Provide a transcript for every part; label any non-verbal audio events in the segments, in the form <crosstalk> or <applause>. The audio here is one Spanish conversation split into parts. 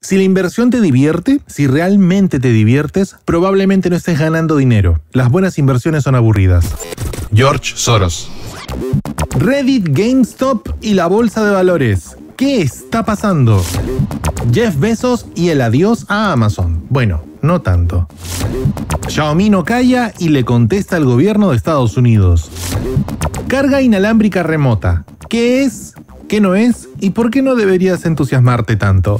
Si la inversión te divierte, si realmente te diviertes, probablemente no estés ganando dinero. Las buenas inversiones son aburridas. George Soros. Reddit, GameStop y la bolsa de valores. ¿Qué está pasando? Jeff Bezos y el adiós a Amazon. Bueno, no tanto. Xiaomi no calla y le contesta al gobierno de Estados Unidos. Carga inalámbrica remota. ¿Qué es? qué no es y por qué no deberías entusiasmarte tanto.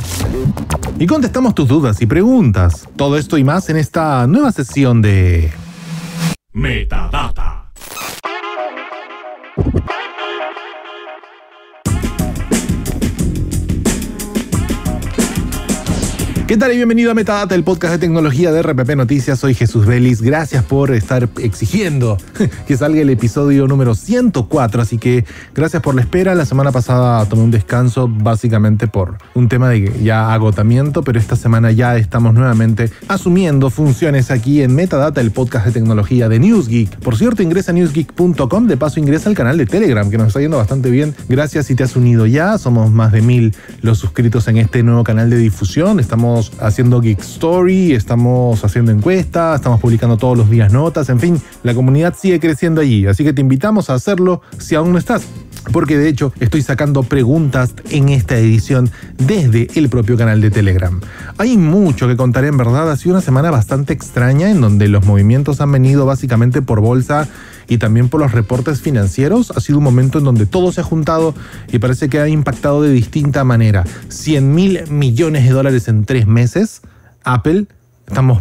Y contestamos tus dudas y preguntas. Todo esto y más en esta nueva sesión de... Metadata. ¿Qué tal y bienvenido a Metadata, el podcast de tecnología de RPP Noticias? Soy Jesús Vélez. Gracias por estar exigiendo <laughs> que salga el episodio número 104. Así que gracias por la espera. La semana pasada tomé un descanso básicamente por un tema de ya agotamiento, pero esta semana ya estamos nuevamente asumiendo funciones aquí en Metadata, el podcast de tecnología de Newsgeek. Por cierto, ingresa a newsgeek.com. De paso, ingresa al canal de Telegram, que nos está yendo bastante bien. Gracias si te has unido ya. Somos más de mil los suscritos en este nuevo canal de difusión. Estamos haciendo Geek Story, estamos haciendo encuestas, estamos publicando todos los días notas, en fin, la comunidad sigue creciendo allí, así que te invitamos a hacerlo si aún no estás porque de hecho estoy sacando preguntas en esta edición desde el propio canal de Telegram. Hay mucho que contar en verdad, ha sido una semana bastante extraña en donde los movimientos han venido básicamente por bolsa y también por los reportes financieros. Ha sido un momento en donde todo se ha juntado y parece que ha impactado de distinta manera. 100 mil millones de dólares en tres meses. Apple, estamos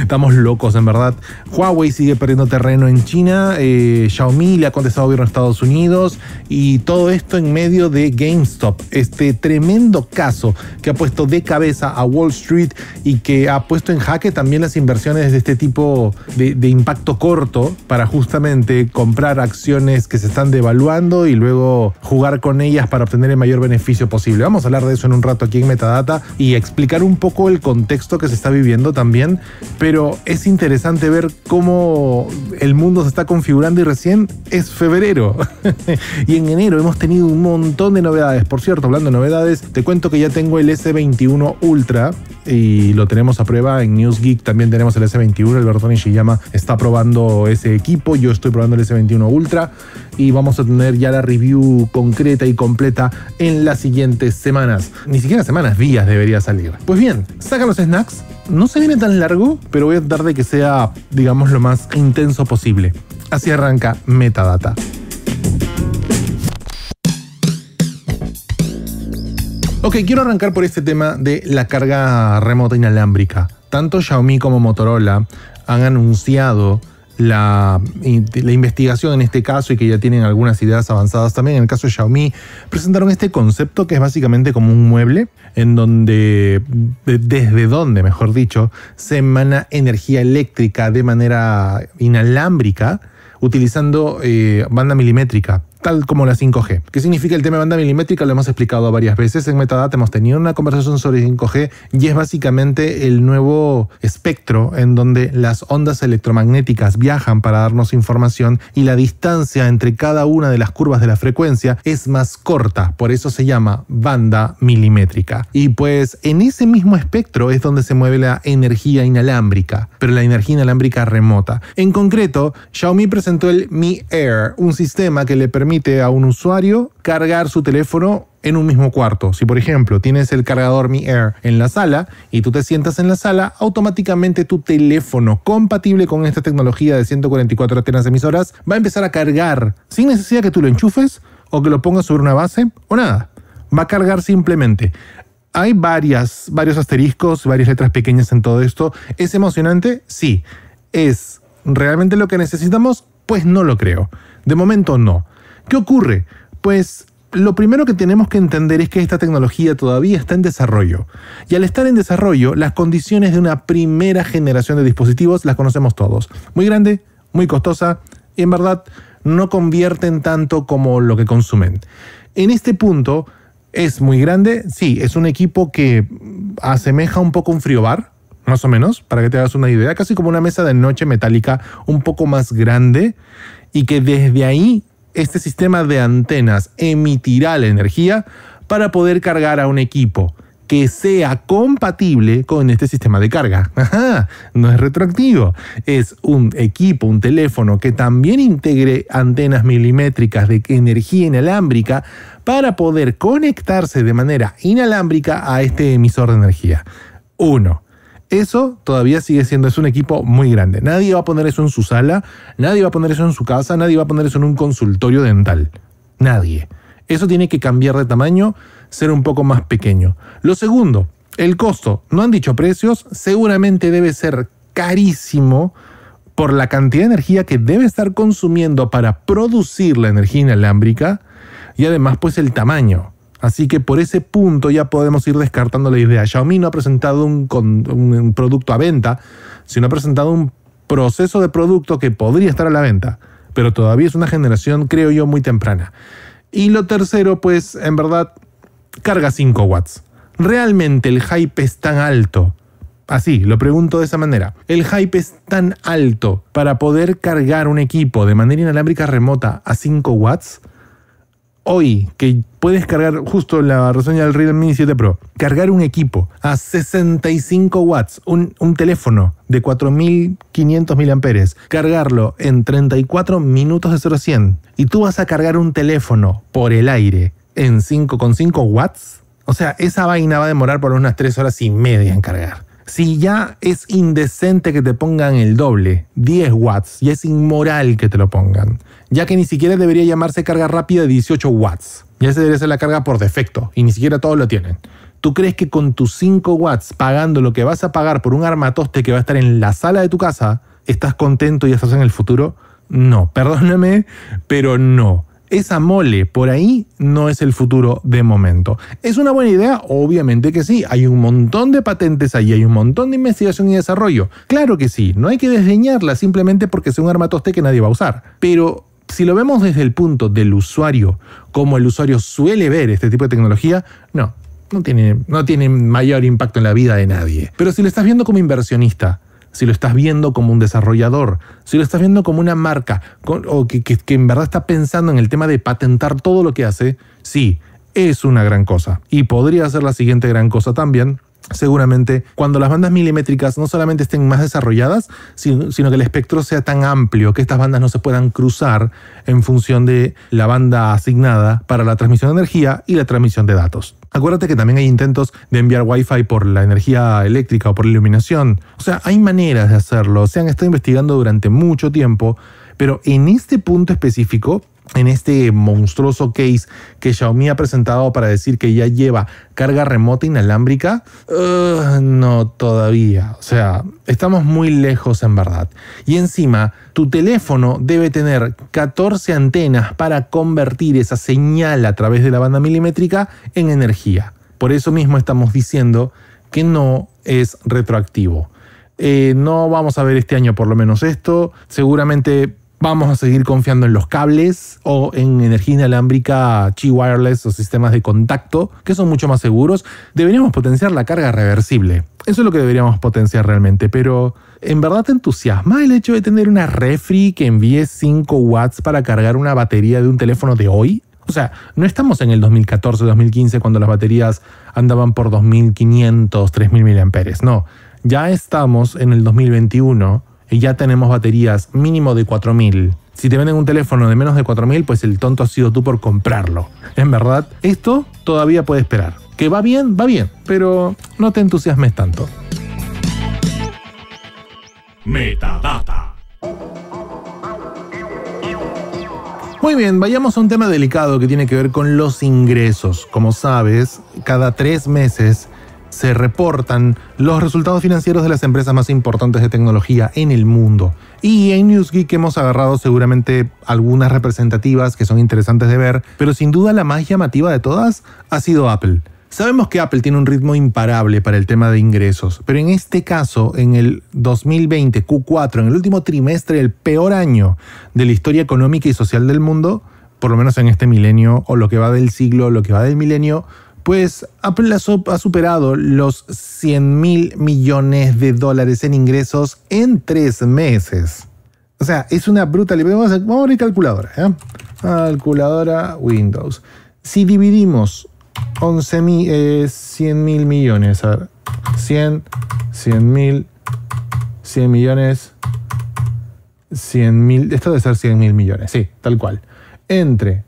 Estamos locos, en verdad. Huawei sigue perdiendo terreno en China. Eh, Xiaomi le ha contestado bien de Estados Unidos. Y todo esto en medio de GameStop. Este tremendo caso que ha puesto de cabeza a Wall Street y que ha puesto en jaque también las inversiones de este tipo de, impacto corto para justamente comprar acciones que se están devaluando y luego jugar con ellas para obtener el mayor beneficio posible. Vamos a hablar de eso en un rato aquí en Metadata y explicar un poco el contexto que se está viviendo también pero es interesante ver cómo el mundo se está configurando y recién es febrero. <laughs> y en enero hemos tenido un montón de novedades. Por cierto, hablando de novedades, te cuento que ya tengo el S21 Ultra y lo tenemos a prueba en News Geek. También tenemos el S21. el Alberto Nishiyama está probando ese equipo. Yo estoy probando el S21 Ultra y vamos a tener ya la review concreta y completa en las siguientes semanas. Ni siquiera semanas, días debería salir. Pues bien, saca los snacks. No se viene tan largo, pero voy a tratar de que sea, digamos, lo más intenso posible. Así arranca Metadata. Ok, quiero arrancar por este tema de la carga remota inalámbrica. Tanto Xiaomi como Motorola han anunciado la, la, investigación en este caso y que ya tienen algunas ideas avanzadas también. En el caso de Xiaomi, presentaron este concepto que es básicamente como un mueble en donde, desde donde, mejor dicho, se emana energía eléctrica de manera inalámbrica utilizando eh, banda milimétrica tal como la 5G. ¿Qué significa el tema de banda milimétrica? Lo hemos explicado varias veces. En Metadata hemos tenido una conversación sobre 5G y es básicamente el nuevo espectro en donde las ondas electromagnéticas viajan para darnos información y la distancia entre cada una de las curvas de la frecuencia es más corta. Por eso se llama banda milimétrica. Y pues en ese mismo espectro es donde se mueve la energía inalámbrica, pero la energía inalámbrica remota. En concreto, Xiaomi presentó el Mi Air, un sistema que le permite permite a un usuario cargar su teléfono en un mismo cuarto. Si por ejemplo tienes el cargador Mi Air en la sala y tú te sientas en la sala, automáticamente tu teléfono compatible con esta tecnología de 144 antenas emisoras va a empezar a cargar sin necesidad que tú lo enchufes o que lo pongas sobre una base o nada. Va a cargar simplemente. Hay varias, varios asteriscos, varias letras pequeñas en todo esto. ¿Es emocionante? Sí. ¿Es realmente lo que necesitamos? Pues no lo creo. De momento no. ¿Qué ocurre? Pues lo primero que tenemos que entender es que esta tecnología todavía está en desarrollo. Y al estar en desarrollo, las condiciones de una primera generación de dispositivos las conocemos todos. Muy grande, muy costosa y en verdad no convierten tanto como lo que consumen. En este punto, es muy grande, sí, es un equipo que asemeja un poco un bar, más o menos, para que te hagas una idea, casi como una mesa de noche metálica un poco más grande y que desde ahí este sistema de antenas emitirá la energía para poder cargar a un equipo que sea compatible con este sistema de carga. <laughs> no es retroactivo, es un equipo, un teléfono que también integre antenas milimétricas de energía inalámbrica para poder conectarse de manera inalámbrica a este emisor de energía. Uno. Eso todavía sigue siendo, es un equipo muy grande. Nadie va a poner eso en su sala, nadie va a poner eso en su casa, nadie va a poner eso en un consultorio dental. Nadie. Eso tiene que cambiar de tamaño, ser un poco más pequeño. Lo segundo, el costo. No han dicho precios, seguramente debe ser carísimo por la cantidad de energía que debe estar consumiendo para producir la energía inalámbrica y además pues el tamaño. Así que por ese punto ya podemos ir descartando la idea. Xiaomi no ha presentado un, producto a venta, sino ha presentado un proceso de producto que podría estar a la venta, pero todavía es una generación, creo yo, muy temprana. Y lo tercero, pues en verdad, carga 5 watts. ¿Realmente el hype es tan alto? Así, lo pregunto de esa manera. El hype es tan alto para poder cargar un equipo de manera inalámbrica remota a 5 watts hoy, que puedes cargar justo la reseña del Realme 7 Pro, cargar un equipo a 65 watts, un, teléfono de 4500 mAh, cargarlo en 34 minutos de 0 a 100 y tú vas a cargar un teléfono por el aire en 5,5 watts, o sea, esa vaina va a demorar por unas 3 horas y media en cargar. Si ya es indecente que te pongan el doble, 10 watts, y es inmoral que te lo pongan, ya que ni siquiera debería llamarse carga rápida de 18 watts, ya se debería ser la carga por defecto, y ni siquiera todos lo tienen. ¿Tú crees que con tus 5 watts pagando lo que vas a pagar por un armatoste que va a estar en la sala de tu casa, estás contento y estás en el futuro? No, perdóname, pero no esa mole por ahí no es el futuro de momento. ¿Es una buena idea? Obviamente que sí. Hay un montón de patentes ahí, hay un montón de investigación y desarrollo. Claro que sí, no hay que desdeñarla simplemente porque sea un armatoste que nadie va a usar. Pero si lo vemos desde el punto del usuario, como el usuario suele ver este tipo de tecnología, no, no tiene, no tiene mayor impacto en la vida de nadie. Pero si lo estás viendo como inversionista, si lo estás viendo como un desarrollador, si lo estás viendo como una marca o que, que en verdad está pensando en el tema de patentar todo lo que hace, sí, es una gran cosa. Y podría ser la siguiente gran cosa también, seguramente cuando las bandas milimétricas no solamente estén más desarrolladas, sino, que el espectro sea tan amplio que estas bandas no se puedan cruzar en función de la banda asignada para la transmisión de energía y la transmisión de datos. Acuérdate que también hay intentos de enviar Wi-Fi por la energía eléctrica o por la iluminación. O sea, hay maneras de hacerlo. Se han estado investigando durante mucho tiempo, pero en este punto específico en este monstruoso case que Xiaomi ha presentado para decir que ya lleva carga remota inalámbrica, no todavía. O sea, estamos muy lejos en verdad. Y encima, tu teléfono debe tener 14 antenas para convertir esa señal a través de la banda milimétrica en energía. Por eso mismo estamos diciendo que no es retroactivo. Eh, no vamos a ver este año por lo menos esto. Seguramente vamos a seguir confiando en los cables o en energía inalámbrica, Qi wireless o sistemas de contacto, que son mucho más seguros, deberíamos potenciar la carga reversible. Eso es lo que deberíamos potenciar realmente, pero ¿en verdad te entusiasma el hecho de tener una refri que envíe 5 watts para cargar una batería de un teléfono de hoy? O sea, no estamos en el 2014, 2015 cuando las baterías andaban por 2500, 3000 mAh, no. Ya estamos en el 2021 ...y ya tenemos baterías mínimo de 4000. Si te venden un teléfono de menos de 4000, pues el tonto ha sido tú por comprarlo. En verdad, esto todavía puede esperar. Que va bien, va bien, pero no te entusiasmes tanto. Metadata. Muy bien, vayamos a un tema delicado que tiene que ver con los ingresos. Como sabes, cada tres meses se reportan los resultados financieros de las empresas más importantes de tecnología en el mundo. Y en NewsGeek hemos agarrado seguramente algunas representativas que son interesantes de ver, pero sin duda la más llamativa de todas ha sido Apple. Sabemos que Apple tiene un ritmo imparable para el tema de ingresos, pero en este caso, en el 2020 Q4, en el último trimestre, el peor año de la historia económica y social del mundo, por lo menos en este milenio, o lo que va del siglo, lo que va del milenio, pues Apple ha superado los 100 mil millones de dólares en ingresos en tres meses. O sea, es una brutalidad. Vamos a, abrir calculadora. ¿eh? Calculadora Windows. Si dividimos 11 100 eh, mil millones, a 100, 100 mil, 100 millones, 100 mil, esto debe ser 100 mil millones, sí, tal cual. Entre,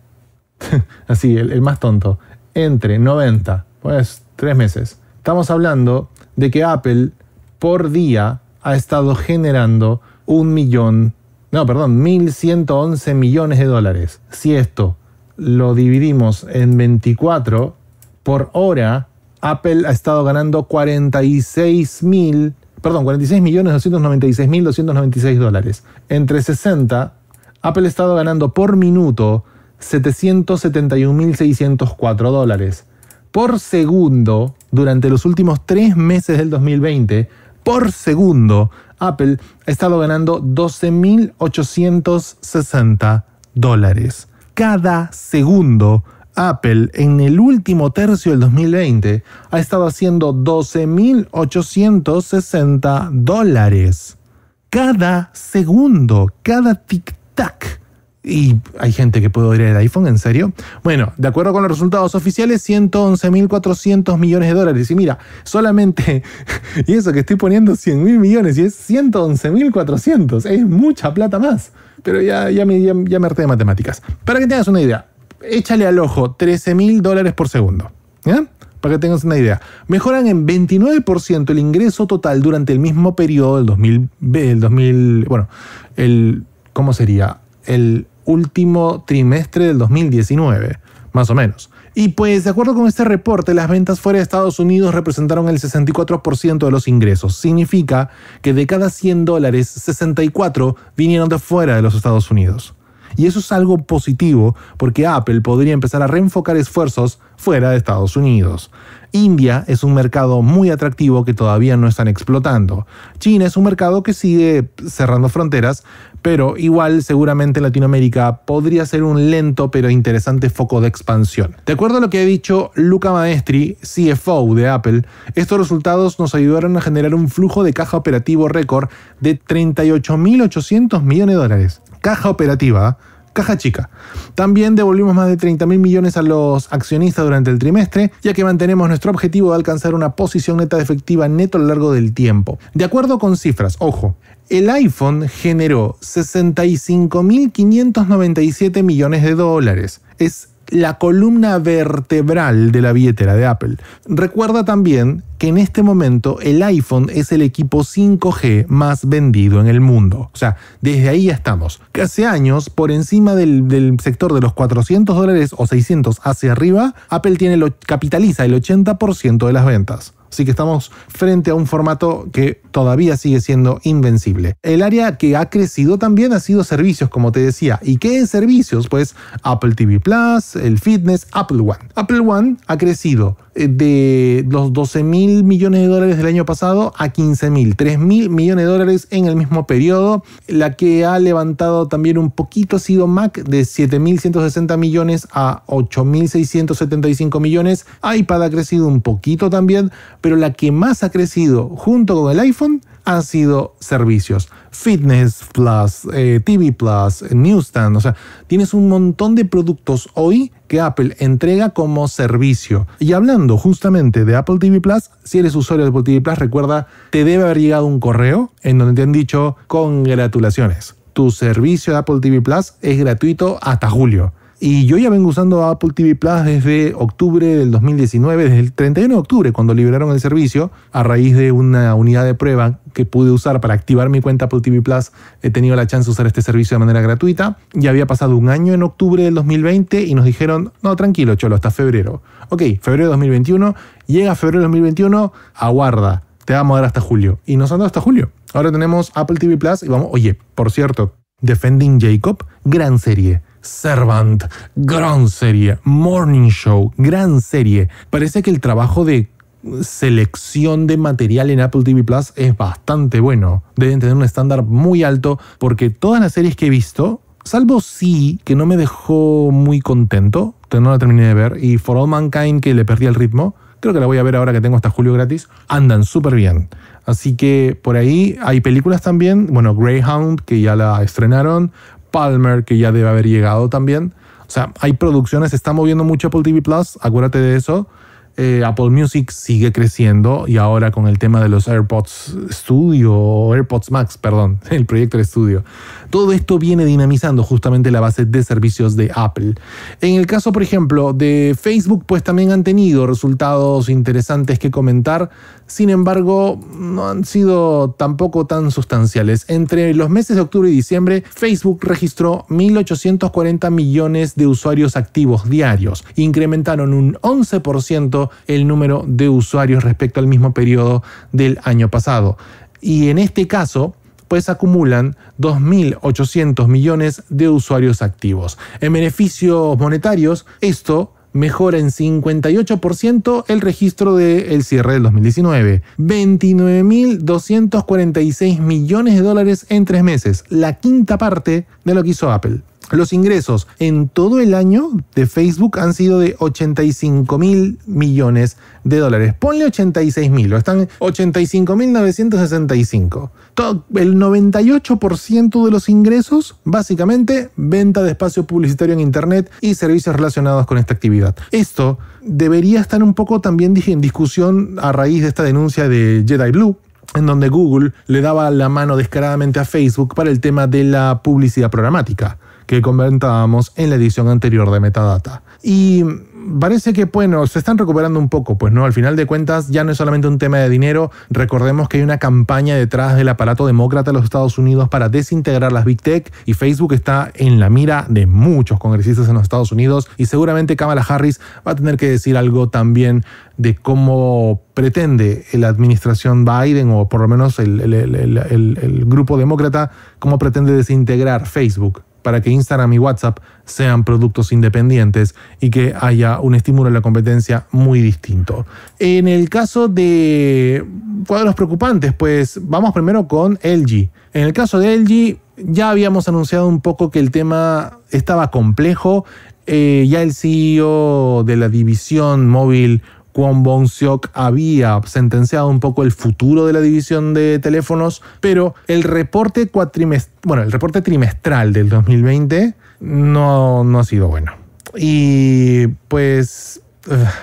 <laughs> así, el más tonto, entre 90, pues tres meses, estamos hablando de que Apple por día ha estado generando un millón, no, perdón, 1.111 millones de dólares. Si esto lo dividimos en 24 por hora, Apple ha estado ganando 46 mil, perdón, 46.296.296 dólares. Entre 60, Apple ha estado ganando por minuto 771.604 dólares por segundo durante los últimos tres meses del 2020. Por segundo, Apple ha estado ganando 12.860 dólares. Cada segundo, Apple en el último tercio del 2020 ha estado haciendo 12.860 dólares. Cada segundo, cada tic-tac y hay gente que puede oír el iPhone, ¿en serio? Bueno, de acuerdo con los resultados oficiales, 111.400 millones de dólares. Y mira, solamente, <laughs> y eso que estoy poniendo 100.000 millones, y es 111.400, es mucha plata más. Pero ya, ya, me, ya, harté de matemáticas. Para que tengas una idea, échale al ojo 13.000 dólares por segundo. ¿Ya? Para que tengas una idea, mejoran en 29% el ingreso total durante el mismo periodo del 2000, 2000, bueno, el, ¿cómo sería? El último trimestre del 2019, más o menos. Y pues, de acuerdo con este reporte, las ventas fuera de Estados Unidos representaron el 64% de los ingresos. Significa que de cada 100 dólares, 64 vinieron de fuera de los Estados Unidos. Y eso es algo positivo porque Apple podría empezar a reenfocar esfuerzos fuera de Estados Unidos. India es un mercado muy atractivo que todavía no están explotando. China es un mercado que sigue cerrando fronteras, pero igual seguramente Latinoamérica podría ser un lento pero interesante foco de expansión. De acuerdo a lo que ha dicho Luca Maestri, CFO de Apple, estos resultados nos ayudaron a generar un flujo de caja operativo récord de 38.800 millones de dólares. Caja operativa, caja chica. También devolvimos más de 30.000 millones a los accionistas durante el trimestre, ya que mantenemos nuestro objetivo de alcanzar una posición neta efectiva neto a lo largo del tiempo. De acuerdo con cifras, ojo, el iPhone generó 65.597 millones de dólares. Es la columna vertebral de la billetera de Apple. Recuerda también que en este momento el iPhone es el equipo 5G más vendido en el mundo. O sea, desde ahí ya estamos. Hace años, por encima del, sector de los 400 dólares o 600 hacia arriba, Apple capitaliza el 80% de las ventas. Así que estamos frente a un formato que todavía sigue siendo invencible. El área que ha crecido también ha sido servicios, como te decía. ¿Y qué servicios? Pues Apple TV Plus, el fitness, Apple One. Apple One ha crecido eh, de los 12 mil millones de dólares del año pasado a 15 mil, 3 mil millones de dólares en el mismo periodo. La que ha levantado también un poquito ha sido Mac de mil 7.160 millones a mil 8.675 millones. iPad ha crecido un poquito también, pero la que más ha crecido junto con el iPhone han sido servicios. Fitness Plus, eh, TV Plus, Newsstand, o sea, tienes un montón de productos hoy que Apple entrega como servicio. Y hablando justamente de Apple TV Plus, si eres usuario de Apple TV Plus, recuerda, te debe haber llegado un correo en donde te han dicho congratulaciones. Tu servicio de Apple TV Plus es gratuito hasta julio. Y yo ya vengo usando Apple TV Plus desde octubre del 2019, desde el 31 de octubre, cuando liberaron el servicio, a raíz de una unidad de prueba que pude usar para activar mi cuenta Apple TV Plus, he tenido la chance de usar este servicio de manera gratuita. Ya había pasado un año en octubre del 2020 y nos dijeron, no, tranquilo, cholo, hasta febrero. Ok, febrero de 2021, llega febrero de 2021, aguarda, te vamos a dar hasta julio. Y nos han dado hasta julio. Ahora tenemos Apple TV Plus y vamos, oye, por cierto, Defending Jacob, gran serie Servant, gran serie, Morning Show, gran serie. Parece que el trabajo de selección de material en Apple TV Plus es bastante bueno. Deben tener un estándar muy alto porque todas las series que he visto, salvo sí, que no me dejó muy contento, que no la terminé de ver, y For All Mankind, que le perdí el ritmo, creo que la voy a ver ahora que tengo hasta julio gratis, andan súper bien. Así que por ahí hay películas también, bueno, Greyhound, que ya la estrenaron, Palmer, que ya debe haber llegado también. O sea, hay producciones, se está moviendo mucho Apple TV Plus, acuérdate de eso. Eh, Apple Music sigue creciendo y ahora con el tema de los AirPods Studio, AirPods Max, perdón, <laughs> el proyecto de estudio. Todo esto viene dinamizando justamente la base de servicios de Apple. En el caso, por ejemplo, de Facebook, pues también han tenido resultados interesantes que comentar, sin embargo, no han sido tampoco tan sustanciales. Entre los meses de octubre y diciembre, Facebook registró 1.840 millones de usuarios activos diarios. Incrementaron un 11% el número de usuarios respecto al mismo periodo del año pasado. Y en este caso, pues acumulan 2.800 millones de usuarios activos. En beneficios monetarios, esto mejora en 58% el registro del cierre del 2019. 29.246 millones de dólares en tres meses, la quinta parte de lo que hizo Apple. Los ingresos en todo el año de Facebook han sido de 85 mil millones de dólares. Ponle 86 mil, están 85 mil 965. El 98% de los ingresos, básicamente, venta de espacio publicitario en Internet y servicios relacionados con esta actividad. Esto debería estar un poco también en discusión a raíz de esta denuncia de Jedi Blue, en donde Google le daba la mano descaradamente a Facebook para el tema de la publicidad programática que comentábamos en la edición anterior de Metadata. Y parece que, bueno, se están recuperando un poco, pues no, al final de cuentas ya no es solamente un tema de dinero, recordemos que hay una campaña detrás del aparato demócrata de los Estados Unidos para desintegrar las Big Tech y Facebook está en la mira de muchos congresistas en los Estados Unidos y seguramente Kamala Harris va a tener que decir algo también de cómo pretende la administración Biden, o por lo menos el, el grupo demócrata, cómo pretende desintegrar Facebook para que Instagram y WhatsApp sean productos independientes y que haya un estímulo a la competencia muy distinto. En el caso de cuadros preocupantes, pues vamos primero con LG. En el caso de LG, ya habíamos anunciado un poco que el tema estaba complejo. Eh, ya el CEO de la división móvil Kwon Bong Seok había sentenciado un poco el futuro de la división de teléfonos, pero el reporte, bueno, el reporte trimestral del 2020 no, no ha sido bueno. Y pues,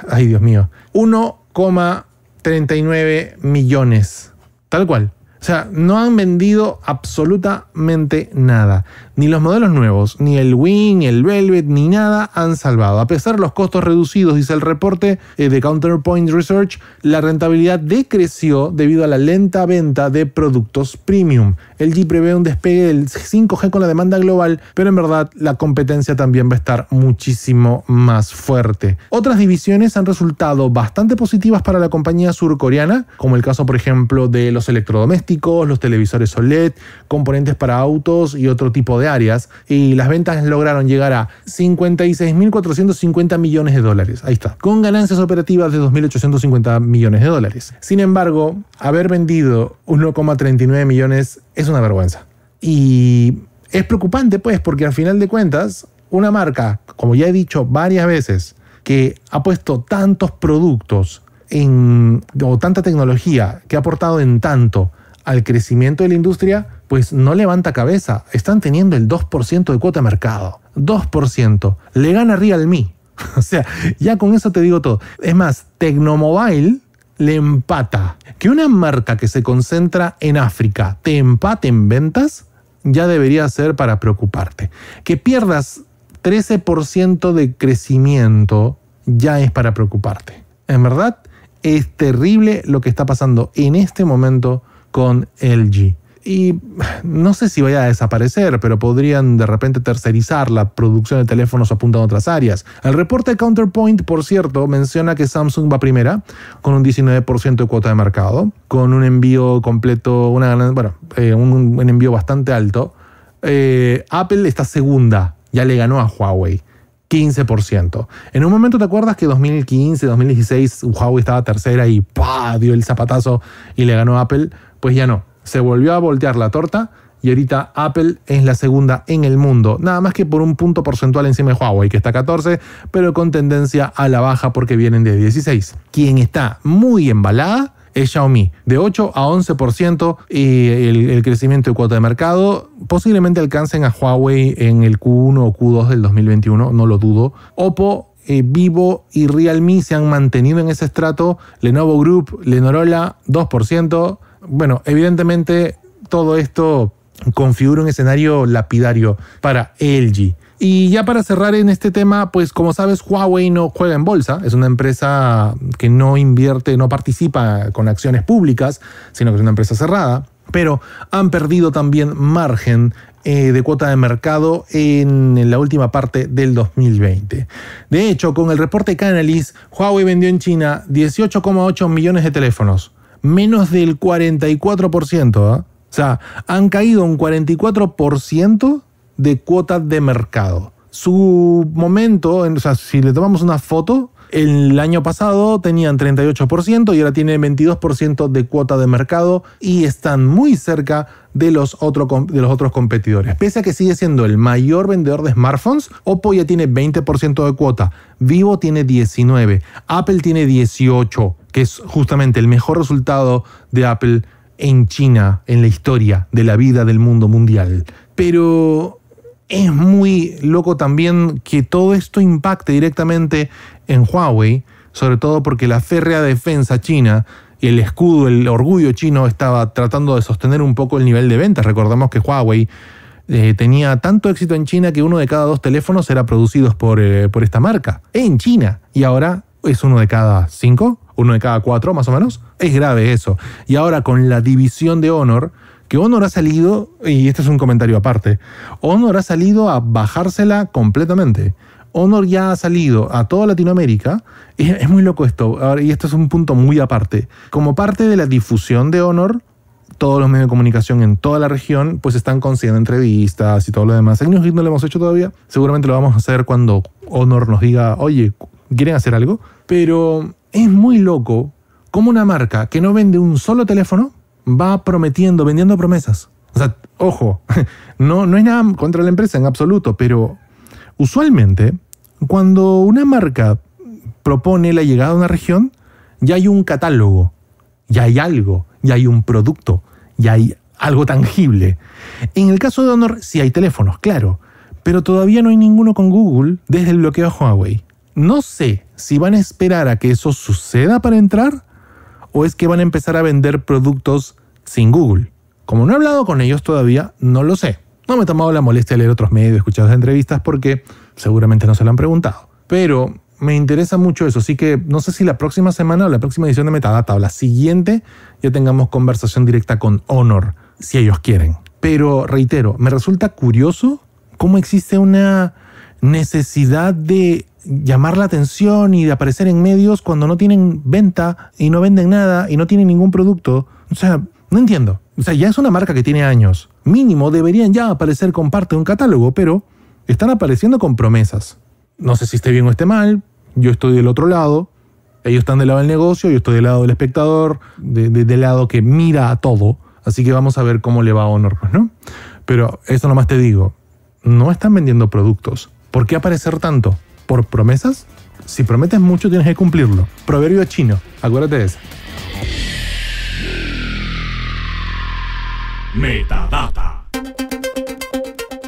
ay Dios mío, 1,39 millones, tal cual. O sea, no han vendido absolutamente nada. Ni los modelos nuevos, ni el Wing, el Velvet, ni nada han salvado. A pesar de los costos reducidos, dice el reporte eh, de Counterpoint Research, la rentabilidad decreció debido a la lenta venta de productos premium. El G prevé un despegue del 5G con la demanda global, pero en verdad la competencia también va a estar muchísimo más fuerte. Otras divisiones han resultado bastante positivas para la compañía surcoreana, como el caso, por ejemplo, de los electrodomésticos, los televisores OLED, componentes para autos y otro tipo de áreas y las ventas lograron llegar a 56.450 millones de dólares. Ahí está. Con ganancias operativas de 2.850 millones de dólares. Sin embargo, haber vendido 1,39 millones es una vergüenza. Y es preocupante pues porque al final de cuentas, una marca, como ya he dicho varias veces, que ha puesto tantos productos en, o tanta tecnología que ha aportado en tanto al crecimiento de la industria, pues no levanta cabeza. Están teniendo el 2% de cuota de mercado. 2%. Le gana Realme. <laughs> o sea, ya con eso te digo todo. Es más, Tecnomobile le empata. Que una marca que se concentra en África te empate en ventas, ya debería ser para preocuparte. Que pierdas 13% de crecimiento, ya es para preocuparte. En verdad, es terrible lo que está pasando en este momento con LG y no sé si vaya a desaparecer, pero podrían de repente tercerizar la producción de teléfonos apuntando a otras áreas. El reporte de Counterpoint, por cierto, menciona que Samsung va primera con un 19% de cuota de mercado, con un envío completo, una, bueno, eh, un, envío bastante alto. Eh, Apple está segunda, ya le ganó a Huawei. 15%. En un momento te acuerdas que 2015, 2016 Huawei estaba tercera y ¡pah! dio el zapatazo y le ganó a Apple, pues ya no se volvió a voltear la torta y ahorita Apple es la segunda en el mundo, nada más que por un punto porcentual encima de Huawei, que está a 14, pero con tendencia a la baja porque vienen de 16. Quien está muy embalada es Xiaomi, de 8 a 11% y el, crecimiento de cuota de mercado. Posiblemente alcancen a Huawei en el Q1 o Q2 del 2021, no lo dudo. Oppo eh, Vivo y Realme se han mantenido en ese estrato. Lenovo Group, Lenorola, 2%. Bueno, evidentemente todo esto configura un escenario lapidario para LG. Y ya para cerrar en este tema, pues como sabes, Huawei no juega en bolsa, es una empresa que no invierte, no participa con acciones públicas, sino que es una empresa cerrada, pero han perdido también margen eh, de cuota de mercado en, en la última parte del 2020. De hecho, con el reporte Canalys, Huawei vendió en China 18,8 millones de teléfonos, menos del 44%. ¿ah? O sea, han caído un 44% de cuota de mercado. Su momento, o sea, si le tomamos una foto, el año pasado tenían 38% y ahora tienen 22% de cuota de mercado y están muy cerca de los, de los otros competidores. Pese a que sigue siendo el mayor vendedor de smartphones, Oppo ya tiene 20% de cuota, Vivo tiene 19%, Apple tiene 18% es justamente el mejor resultado de Apple en China, en la historia de la vida del mundo mundial. Pero es muy loco también que todo esto impacte directamente en Huawei, sobre todo porque la férrea defensa china y el escudo, el orgullo chino estaba tratando de sostener un poco el nivel de ventas. recordemos que Huawei eh, tenía tanto éxito en China que uno de cada dos teléfonos era producidos por, eh, por esta marca, en China, y ahora es uno de cada cinco uno de cada cuatro más o menos, es grave eso. Y ahora con la división de Honor, que Honor ha salido, y este es un comentario aparte, Honor ha salido a bajársela completamente. Honor ya ha salido a toda Latinoamérica. es muy loco esto, y esto es un punto muy aparte. Como parte de la difusión de Honor, todos los medios de comunicación en toda la región pues están consiguiendo entrevistas y todo lo demás. El no lo hemos hecho todavía. Seguramente lo vamos a hacer cuando Honor nos diga, oye, ¿quieren hacer algo? Pero es muy loco cómo una marca que no vende un solo teléfono va prometiendo, vendiendo promesas. O sea, ojo, <laughs> no, no es nada contra la empresa en absoluto, pero usualmente cuando una marca propone la llegada a una región, ya hay un catálogo, ya hay algo, ya hay un producto, ya hay algo tangible. En el caso de Honor sí hay teléfonos, claro, pero todavía no hay ninguno con Google desde el bloqueo de Huawei. No sé si van a esperar a que eso suceda para entrar o es que van a empezar a vender productos sin Google. Como no he hablado con ellos todavía, no lo sé. No me he tomado la molestia de leer otros medios, escuchar las entrevistas porque seguramente no se lo han preguntado. Pero me interesa mucho eso, así que no sé si la próxima semana o la próxima edición de Metadata o la siguiente ya tengamos conversación directa con Honor, si ellos quieren. Pero reitero, me resulta curioso cómo existe una necesidad de llamar la atención y de aparecer en medios cuando no tienen venta y no venden nada y no tienen ningún producto. O sea, no entiendo. O sea, ya es una marca que tiene años. Mínimo deberían ya aparecer con parte de un catálogo, pero están apareciendo con promesas. No sé si esté bien o esté mal, yo estoy del otro lado, ellos están del lado del negocio, yo estoy del lado del espectador, del lado que mira a todo, así que vamos a ver cómo le va a Honor, pues, ¿no? Pero eso nomás te digo, no están vendiendo productos. ¿Por qué aparecer tanto? por promesas, si prometes mucho tienes que cumplirlo. Proverbio chino, acuérdate de eso. Metadata.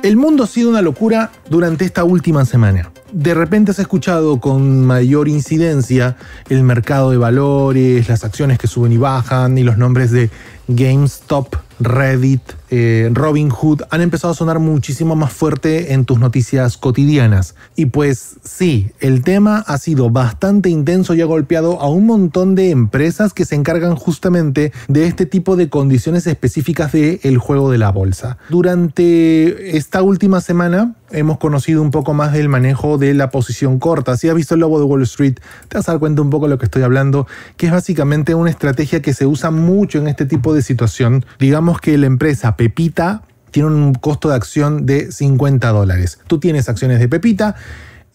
El mundo ha sido una locura durante esta última semana. De repente se ha escuchado con mayor incidencia el mercado de valores, las acciones que suben y bajan y los nombres de GameStop, Reddit, eh, Robin Hood han empezado a sonar muchísimo más fuerte en tus noticias cotidianas. Y pues sí, el tema ha sido bastante intenso y ha golpeado a un montón de empresas que se encargan justamente de este tipo de condiciones específicas del el juego de la bolsa. Durante esta última semana hemos conocido un poco más del manejo de la posición corta. Si has visto el lobo de Wall Street, te vas a dar cuenta un poco de lo que estoy hablando, que es básicamente una estrategia que se usa mucho en este tipo de situación. Digamos que la empresa Pepita tiene un costo de acción de 50 dólares. Tú tienes acciones de Pepita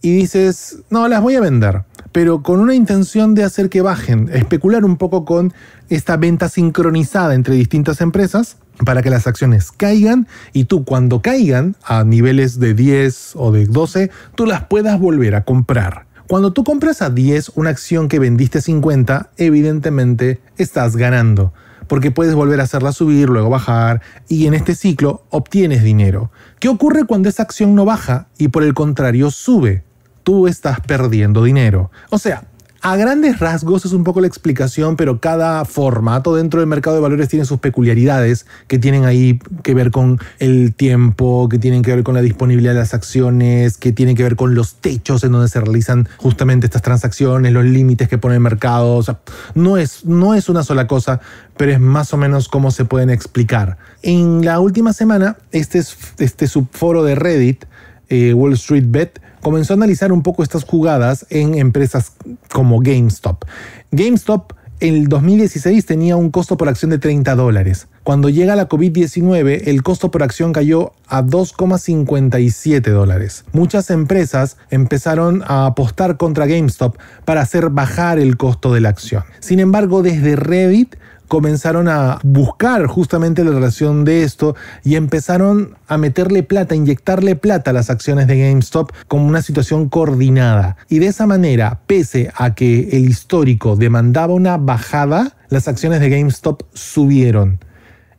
y dices, no, las voy a vender, pero con una intención de hacer que bajen, especular un poco con esta venta sincronizada entre distintas empresas para que las acciones caigan y tú cuando caigan a niveles de 10 o de 12, tú las puedas volver a comprar. Cuando tú compras a 10 una acción que vendiste 50, evidentemente estás ganando porque puedes volver a hacerla subir, luego bajar, y en este ciclo obtienes dinero. ¿Qué ocurre cuando esa acción no baja y por el contrario sube? Tú estás perdiendo dinero. O sea, a grandes rasgos es un poco la explicación, pero cada formato dentro del mercado de valores tiene sus peculiaridades que tienen ahí que ver con el tiempo, que tienen que ver con la disponibilidad de las acciones, que tienen que ver con los techos en donde se realizan justamente estas transacciones, los límites que pone el mercado. O sea, no es, no es una sola cosa, pero es más o menos cómo se pueden explicar. En la última semana, este, este subforo de Reddit, eh, Wall Street Bet, comenzó a analizar un poco estas jugadas en empresas como GameStop. GameStop en el 2016 tenía un costo por acción de 30 dólares. Cuando llega la COVID-19, el costo por acción cayó a 2,57 dólares. Muchas empresas empezaron a apostar contra GameStop para hacer bajar el costo de la acción. Sin embargo, desde Reddit comenzaron a buscar justamente la relación de esto y empezaron a meterle plata, a inyectarle plata a las acciones de GameStop como una situación coordinada. Y de esa manera, pese a que el histórico demandaba una bajada, las acciones de GameStop subieron.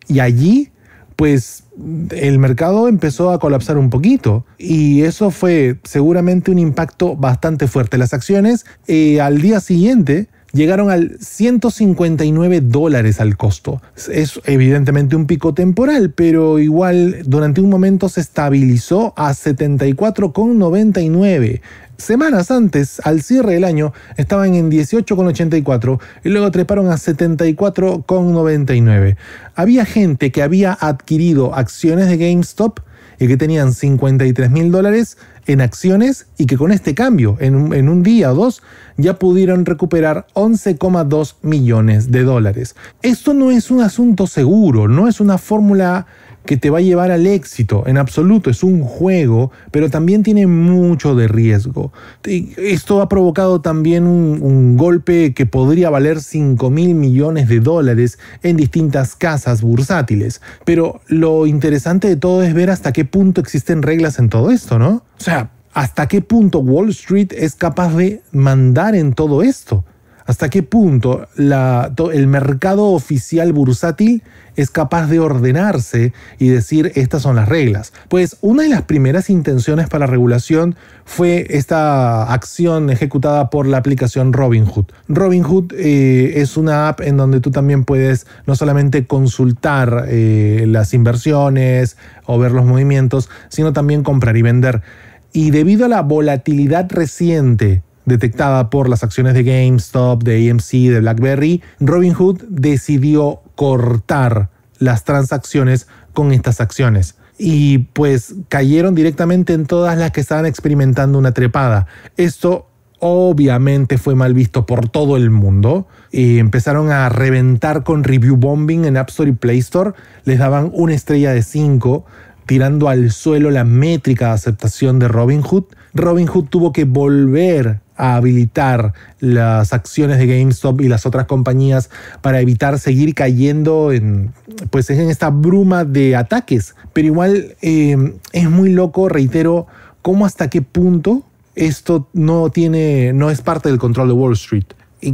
Y allí, pues el mercado empezó a colapsar un poquito y eso fue seguramente un impacto bastante fuerte. Las acciones eh, al día siguiente llegaron al 159 dólares al costo. Es evidentemente un pico temporal, pero igual durante un momento se estabilizó a 74,99. Semanas antes, al cierre del año, estaban en 18,84 y luego treparon a 74,99. Había gente que había adquirido acciones de GameStop y que tenían 53 mil dólares en acciones y que con este cambio, en un, día o dos, ya pudieron recuperar 11,2 millones de dólares. Esto no es un asunto seguro, no es una fórmula que te va a llevar al éxito, en absoluto, es un juego, pero también tiene mucho de riesgo. Esto ha provocado también un, golpe que podría valer 5 mil millones de dólares en distintas casas bursátiles, pero lo interesante de todo es ver hasta qué punto existen reglas en todo esto, ¿no? O sea, ¿hasta qué punto Wall Street es capaz de mandar en todo esto? hasta qué punto el mercado oficial bursátil es capaz de ordenarse y decir estas son las reglas. Pues una de las primeras intenciones para la regulación fue esta acción ejecutada por la aplicación Robinhood. Robinhood eh, es una app en donde tú también puedes no solamente consultar eh, las inversiones o ver los movimientos, sino también comprar y vender. Y debido a la volatilidad reciente detectada por las acciones de GameStop, de AMC, de BlackBerry, Robinhood decidió cortar las transacciones con estas acciones. Y pues cayeron directamente en todas las que estaban experimentando una trepada. Esto obviamente fue mal visto por todo el mundo. Y empezaron a reventar con review bombing en App Store y Play Store. Les daban una estrella de 5, tirando al suelo la métrica de aceptación de Robinhood. Robinhood tuvo que volver a habilitar las acciones de GameStop y las otras compañías para evitar seguir cayendo en, pues, en esta bruma de ataques. Pero igual eh, es muy loco, reitero, cómo hasta qué punto esto no tiene, no es parte del control de Wall Street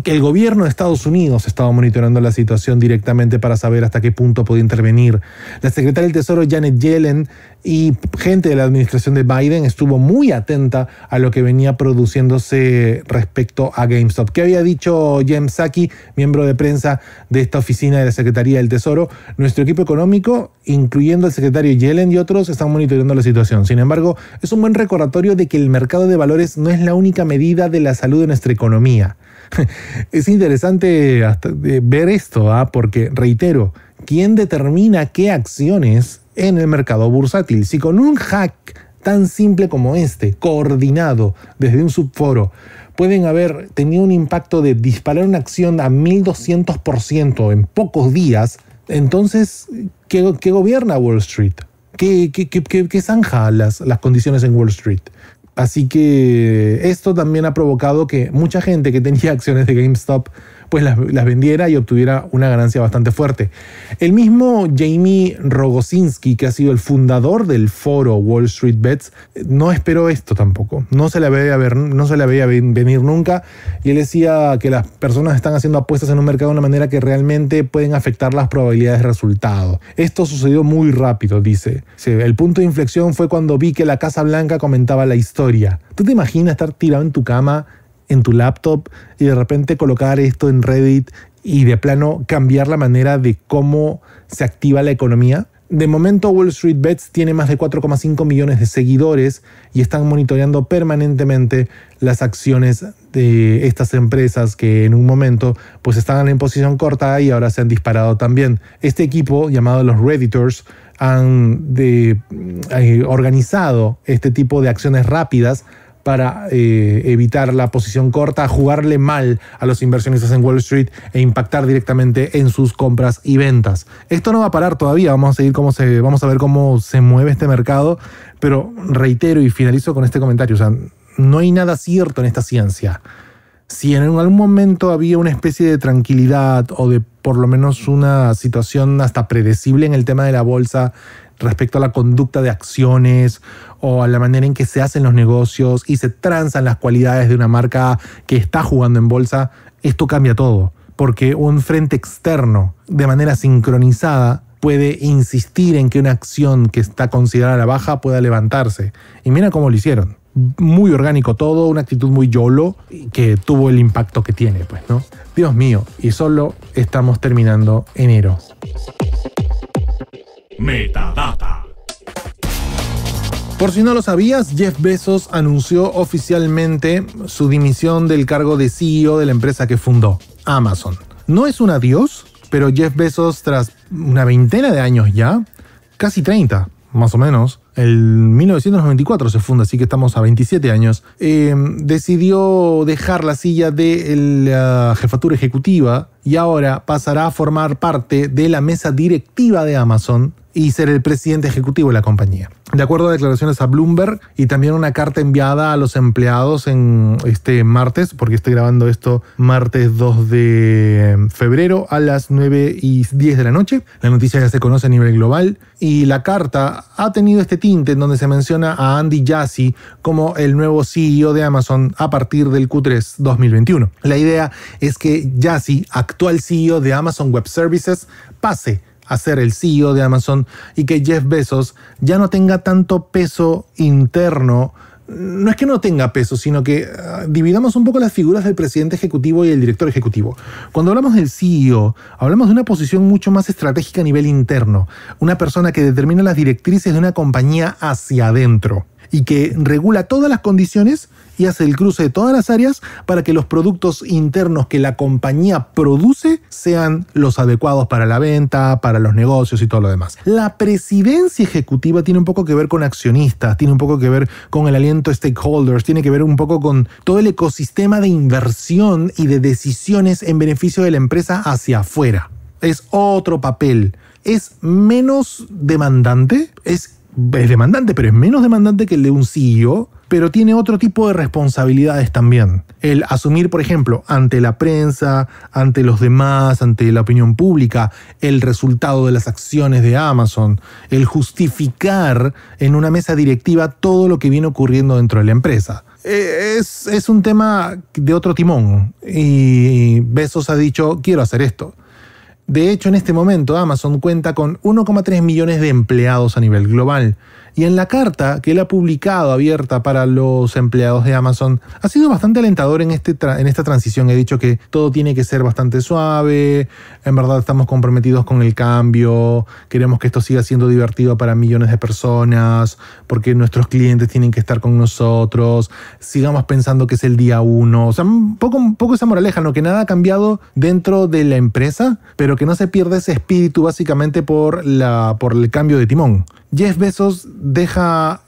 que el gobierno de Estados Unidos estaba monitoreando la situación directamente para saber hasta qué punto podía intervenir. La secretaria del Tesoro Janet Yellen y gente de la administración de Biden estuvo muy atenta a lo que venía produciéndose respecto a GameStop. ¿Qué había dicho James Saki, miembro de prensa de esta oficina de la Secretaría del Tesoro? Nuestro equipo económico, incluyendo el secretario Yellen y otros, están monitoreando la situación. Sin embargo, es un buen recordatorio de que el mercado de valores no es la única medida de la salud de nuestra economía. <laughs> es interesante eh, ver esto, ¿ah? porque reitero, ¿quién determina qué acciones en el mercado bursátil? Si con un hack tan simple como este, coordinado desde un subforo, pueden haber tenido un impacto de disparar una acción a 1200% en pocos días, entonces, ¿qué, gobierna Wall Street? ¿Qué, zanja las, las condiciones en Wall Street? Así que esto también ha provocado que mucha gente que tenía acciones de GameStop pues las, vendiera y obtuviera una ganancia bastante fuerte. El mismo Jamie Rogosinski, que ha sido el fundador del foro Wall Street Bets, no esperó esto tampoco. No se le veía, no se la veía venir nunca. Y él decía que las personas están haciendo apuestas en un mercado de una manera que realmente pueden afectar las probabilidades de resultado. Esto sucedió muy rápido, dice. El punto de inflexión fue cuando vi que la Casa Blanca comentaba la historia. ¿Tú te imaginas estar tirado en tu cama en tu laptop y de repente colocar esto en Reddit y de plano cambiar la manera de cómo se activa la economía? De momento Wall Street Bets tiene más de 4,5 millones de seguidores y están monitoreando permanentemente las acciones de estas empresas que en un momento pues estaban en posición corta y ahora se han disparado también. Este equipo llamado los Redditors han eh, organizado este tipo de acciones rápidas para eh, evitar la posición corta, jugarle mal a los inversionistas en Wall Street e impactar directamente en sus compras y ventas. Esto no va a parar todavía, vamos a seguir cómo se, vamos a ver cómo se mueve este mercado, pero reitero y finalizo con este comentario, sea, no hay nada cierto en esta ciencia. Si en algún momento había una especie de tranquilidad o de por lo menos una situación hasta predecible en el tema de la bolsa respecto a la conducta de acciones o a la manera en que se hacen los negocios y se transan las cualidades de una marca que está jugando en bolsa, esto cambia todo, porque un frente externo de manera sincronizada puede insistir en que una acción que está considerada la baja pueda levantarse. Y mira cómo lo hicieron. Muy orgánico todo, una actitud muy yolo que tuvo el impacto que tiene, pues, ¿no? Dios mío, y solo estamos terminando enero. Metadata. Por si no lo sabías, Jeff Bezos anunció oficialmente su dimisión del cargo de CEO de la empresa que fundó, Amazon. No es un adiós, pero Jeff Bezos, tras una veintena de años ya, casi 30, más o menos, en 1994 se funda, así que estamos a 27 años. Em, decidió dejar la silla de la jefatura ejecutiva y ahora pasará a formar parte de la mesa directiva de Amazon y ser el presidente ejecutivo de la compañía de acuerdo a declaraciones a Bloomberg y también una carta enviada a los empleados en este martes, porque estoy grabando esto martes 2 de febrero a las 9 y 10 de la noche. La noticia ya se conoce a nivel global y la carta ha tenido este tinte en donde se menciona a Andy Jassy como el nuevo CEO de Amazon a partir del Q3 2021. La idea es que Jassy, actual CEO de Amazon Web Services, pase a ser el CEO de Amazon y que Jeff Bezos ya no tenga tanto peso interno no es que no tenga peso, sino que ah, dividamos un poco las figuras del presidente ejecutivo y el director ejecutivo. Cuando hablamos del CEO, hablamos de una posición mucho más estratégica a nivel interno, una persona que determina las directrices de una compañía hacia adentro y que regula todas las condiciones y hace el cruce de todas las áreas para que los productos internos que la compañía produce sean los adecuados para la venta, para los negocios y todo lo demás. La presidencia ejecutiva tiene un poco que ver con accionistas, tiene un poco que ver con el aliento stakeholders, tiene que ver un poco con todo el ecosistema de inversión y de decisiones en beneficio de la empresa hacia afuera. Es otro papel. Es menos demandante, es es demandante, pero es menos demandante que el de un CEO, pero tiene otro tipo de responsabilidades también. El asumir, por ejemplo, ante la prensa, ante los demás, ante la opinión pública, el resultado de las acciones de Amazon, el justificar en una mesa directiva todo lo que viene ocurriendo dentro de la empresa. Eh, es, es un tema de otro timón y Besos ha dicho, quiero hacer esto. De hecho, en este momento Amazon cuenta con 1,3 millones de empleados a nivel global. Y en la carta que él ha publicado abierta para los empleados de Amazon, ha sido bastante alentador en, este en esta transición. He dicho que todo tiene que ser bastante suave, en verdad estamos comprometidos con el cambio, queremos que esto siga siendo divertido para millones de personas, porque nuestros clientes tienen que estar con nosotros, sigamos pensando que es el día uno. O sea, un poco, poco esa moraleja, ¿no? Que nada ha cambiado dentro de la empresa, pero que no se pierda ese espíritu básicamente por, la, por el cambio de timón. Jeff Bezos deja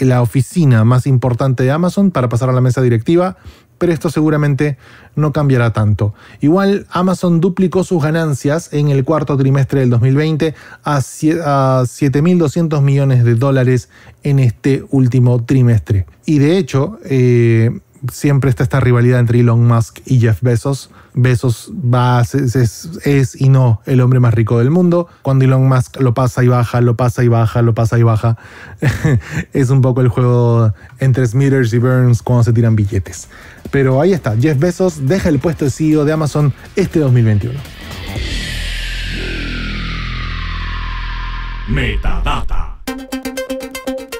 la oficina más importante de Amazon para pasar a la mesa directiva, pero esto seguramente no cambiará tanto. Igual Amazon duplicó sus ganancias en el cuarto trimestre del 2020 a 7.200 millones de dólares en este último trimestre. Y de hecho, eh, siempre está esta rivalidad entre Elon Musk y Jeff Bezos. Bezos va, es, y no el hombre más rico del mundo. Cuando Elon Musk lo pasa y baja, lo pasa y baja, lo pasa y baja. <laughs> es un poco el juego entre Smithers y Burns cuando se tiran billetes. Pero ahí está, Jeff Bezos deja el puesto de CEO de Amazon este 2021. Metadata.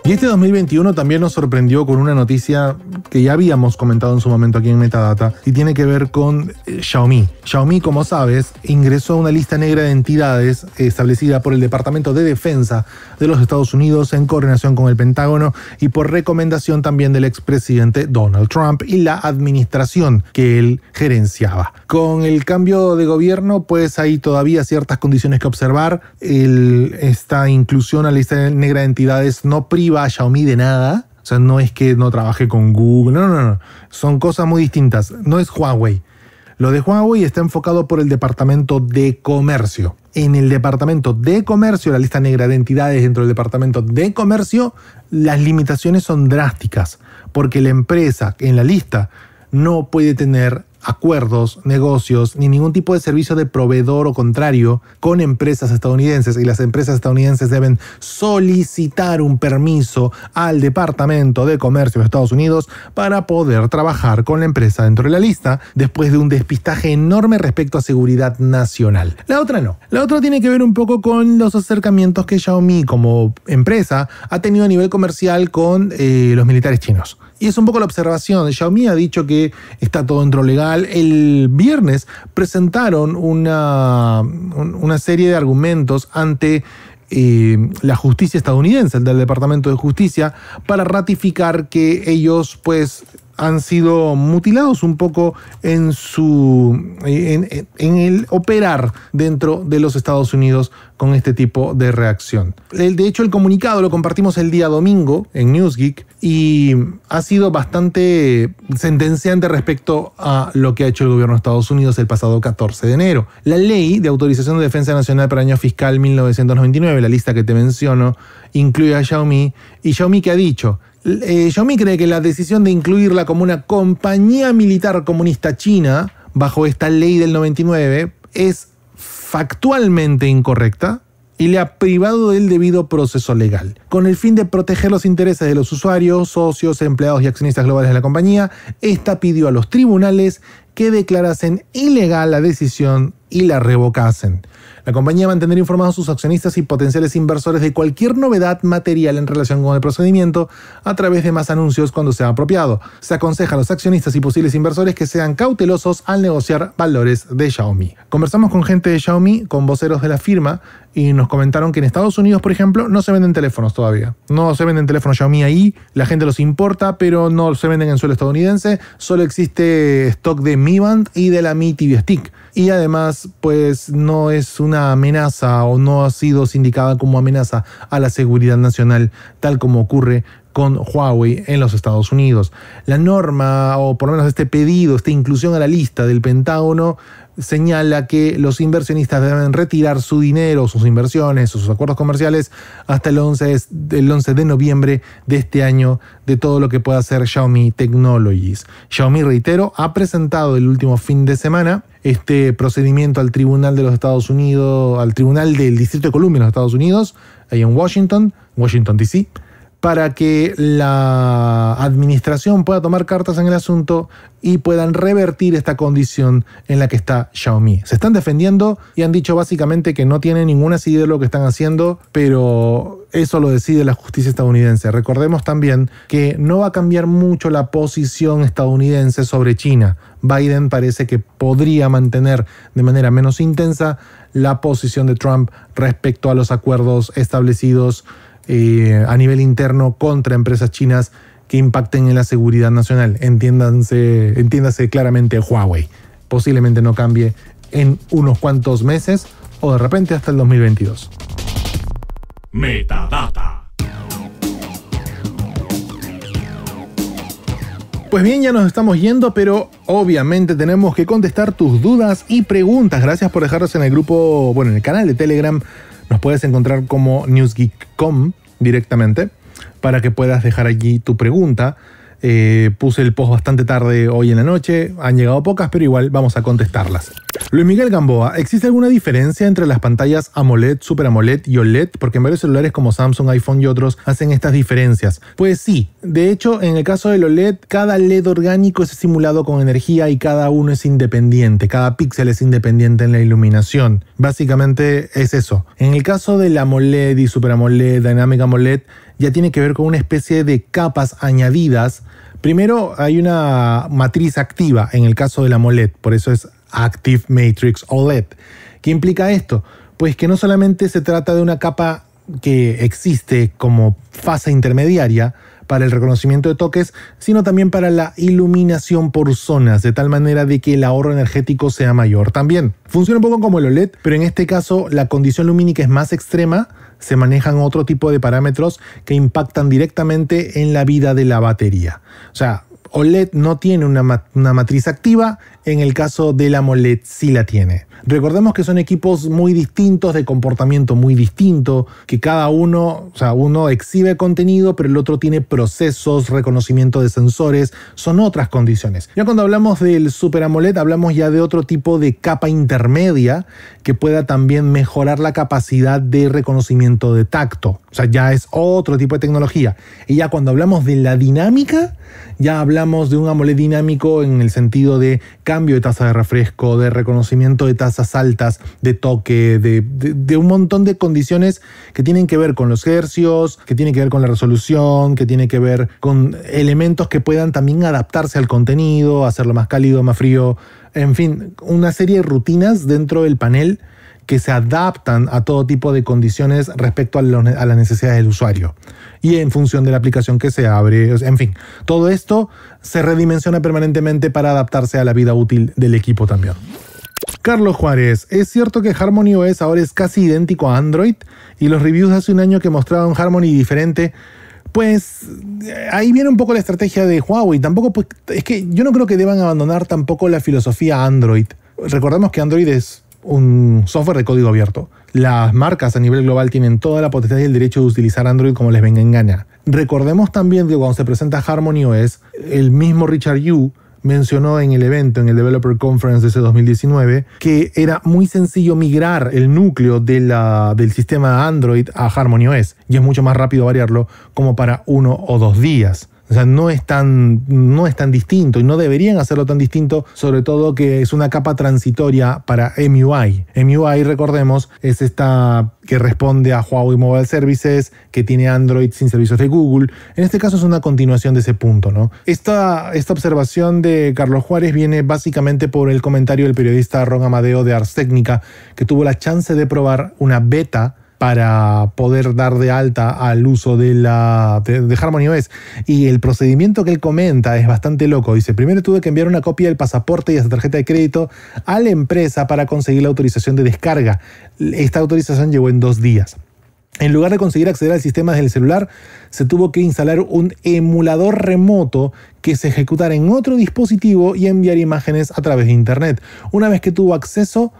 Y este 2021 también nos sorprendió con una noticia que ya habíamos comentado en su momento aquí en Metadata y tiene que ver con eh, Xiaomi. Xiaomi, como sabes, ingresó a una lista negra de entidades establecida por el Departamento de Defensa de los Estados Unidos en coordinación con el Pentágono y por recomendación también del expresidente Donald Trump y la administración que él gerenciaba. Con el cambio de gobierno, pues hay todavía ciertas condiciones que observar. El, esta inclusión a la lista negra de entidades no priva a Xiaomi de nada. O sea, no es que no trabaje con Google. No, no, no. Son cosas muy distintas. No es Huawei. Lo de Huawei está enfocado por el departamento de comercio. En el departamento de comercio, la lista negra de entidades dentro del departamento de comercio, las limitaciones son drásticas, porque la empresa en la lista no puede tener acuerdos, negocios, ni ningún tipo de servicio de proveedor o contrario con empresas estadounidenses y las empresas estadounidenses deben solicitar un permiso al Departamento de Comercio de Estados Unidos para poder trabajar con la empresa dentro de la lista después de un despistaje enorme respecto a seguridad nacional. La otra no. La otra tiene que ver un poco con los acercamientos que Xiaomi como empresa ha tenido a nivel comercial con eh, los militares chinos. Y es un poco la observación. Xiaomi ha dicho que está todo dentro legal. El viernes presentaron una, una serie de argumentos ante eh, la justicia estadounidense, el del Departamento de Justicia, para ratificar que ellos, pues, han sido mutilados un poco en su en, el operar dentro de los Estados Unidos con este tipo de reacción. de hecho, el comunicado lo compartimos el día domingo en Newsgeek y ha sido bastante sentenciante respecto a lo que ha hecho el gobierno de Estados Unidos el pasado 14 de enero. La ley de autorización de defensa nacional para año fiscal 1999, la lista que te menciono, incluye a Xiaomi y Xiaomi que ha dicho eh, Yo Xiaomi cree que la decisión de incluirla como una compañía militar comunista china bajo esta ley del 99 es factualmente incorrecta y le ha privado del debido proceso legal, con el fin de proteger los intereses de los usuarios, socios, empleados y accionistas globales de la compañía. Esta pidió a los tribunales que declarasen ilegal la decisión y la revocasen. La compañía mantendrá informados a sus accionistas y potenciales inversores de cualquier novedad material en relación con el procedimiento a través de más anuncios cuando sea apropiado. Se aconseja a los accionistas y posibles inversores que sean cautelosos al negociar valores de Xiaomi. Conversamos con gente de Xiaomi, con voceros de la firma, y nos comentaron que en Estados Unidos, por ejemplo, no se venden teléfonos todavía. No se venden teléfonos Xiaomi ahí, la gente los importa, pero no se venden en suelo estadounidense. Solo existe stock de Mi Band y de la Mi TV Stick. Y además, pues no es una amenaza o no ha sido sindicada como amenaza a la seguridad nacional, tal como ocurre con Huawei en los Estados Unidos. La norma, o por lo menos este pedido, esta inclusión a la lista del Pentágono, señala que los inversionistas deben retirar su dinero, sus inversiones, sus acuerdos comerciales hasta el 11, 11 de noviembre de este año de todo lo que pueda hacer Xiaomi Technologies. Xiaomi, reitero, ha presentado el último fin de semana este procedimiento al Tribunal de los Estados Unidos, al Tribunal del Distrito de Columbia en los Estados Unidos, ahí en Washington, Washington DC, para que la administración pueda tomar cartas en el asunto y puedan revertir esta condición en la que está Xiaomi. Se están defendiendo y han dicho básicamente que no tienen ninguna idea de lo que están haciendo, pero eso lo decide la justicia estadounidense. Recordemos también que no va a cambiar mucho la posición estadounidense sobre China. Biden parece que podría mantener de manera menos intensa la posición de Trump respecto a los acuerdos establecidos eh, a nivel interno contra empresas chinas que impacten en la seguridad nacional. Entiéndanse, entiéndase claramente Huawei. Posiblemente no cambie en unos cuantos meses o de repente hasta el 2022. Metadata. Pues bien, ya nos estamos yendo, pero obviamente tenemos que contestar tus dudas y preguntas. Gracias por dejarnos en el grupo, bueno, en el canal de Telegram nos puedes encontrar como newsgeek.com directamente para que puedas dejar allí tu pregunta. Eh, puse el post bastante tarde hoy en la noche, han llegado pocas, pero igual vamos a contestarlas. Luis Miguel Gamboa, ¿existe alguna diferencia entre las pantallas AMOLED, Super AMOLED y OLED? Porque en varios celulares como Samsung, iPhone y otros hacen estas diferencias. Pues sí, de hecho, en el caso del OLED, cada LED orgánico es simulado con energía y cada uno es independiente, cada píxel es independiente en la iluminación. Básicamente es eso. En el caso del AMOLED y Super AMOLED, Dynamic AMOLED, ya tiene que ver con una especie de capas añadidas Primero hay una matriz activa en el caso de la AMOLED, por eso es Active Matrix OLED. ¿Qué implica esto? Pues que no solamente se trata de una capa que existe como fase intermediaria para el reconocimiento de toques, sino también para la iluminación por zonas, de tal manera de que el ahorro energético sea mayor también. Funciona un poco como el OLED, pero en este caso la condición lumínica es más extrema, se manejan otro tipo de parámetros que impactan directamente en la vida de la batería. O sea, OLED no tiene una, una matriz activa, en el caso de la AMOLED sí la tiene. Recordemos que son equipos muy distintos, de comportamiento muy distinto, que cada uno, o sea, uno exhibe contenido, pero el otro tiene procesos, reconocimiento de sensores, son otras condiciones. Ya cuando hablamos del Super AMOLED, hablamos ya de otro tipo de capa intermedia que pueda también mejorar la capacidad de reconocimiento de tacto. O sea, ya es otro tipo de tecnología. Y ya cuando hablamos de la dinámica, ya hablamos de un AMOLED dinámico en el sentido de cambio de tasa de refresco, de reconocimiento de tasa altas de toque, de, un montón de condiciones que tienen que ver con los hercios, que tienen que ver con la resolución, que tienen que ver con elementos que puedan también adaptarse al contenido, hacerlo más cálido, más frío, en fin, una serie de rutinas dentro del panel que se adaptan a todo tipo de condiciones respecto a, a, las necesidades del usuario y en función de la aplicación que se abre. En fin, todo esto se redimensiona permanentemente para adaptarse a la vida útil del equipo también. Carlos Juárez, ¿es cierto que Harmony OS ahora es casi idéntico a Android? Y los reviews de hace un año que mostraban Harmony diferente. Pues eh, ahí viene un poco la estrategia de Huawei. Tampoco, pues, es que yo no creo que deban abandonar tampoco la filosofía Android. Recordemos que Android es un software de código abierto. Las marcas a nivel global tienen toda la potestad y el derecho de utilizar Android como les venga en gana. Recordemos también que cuando se presenta Harmony OS, el mismo Richard Yu mencionó en el evento, en el Developer Conference de ese 2019, que era muy sencillo migrar el núcleo del sistema Android a Harmony OS y es mucho más rápido variarlo como para uno o dos días. O sea, no es, tan, no es tan distinto y no deberían hacerlo tan distinto, sobre todo que es una capa transitoria para MUI. MUI, recordemos, es esta que responde a Huawei Mobile Services, que tiene Android sin servicios de Google. En este caso es una continuación de ese punto, ¿no? Esta, esta observación de Carlos Juárez viene básicamente por el comentario del periodista Ron Amadeo de Ars Técnica, que tuvo la chance de probar una beta para poder dar de alta al uso de la de, Harmony OS. Y el procedimiento que él comenta es bastante loco. Dice, primero tuve que enviar una copia del pasaporte y de esa tarjeta de crédito a la empresa para conseguir la autorización de descarga. Esta autorización llegó en dos días. En lugar de conseguir acceder al sistema desde el celular, se tuvo que instalar un emulador remoto que se ejecutara en otro dispositivo y enviar imágenes a través de Internet. Una vez que tuvo acceso,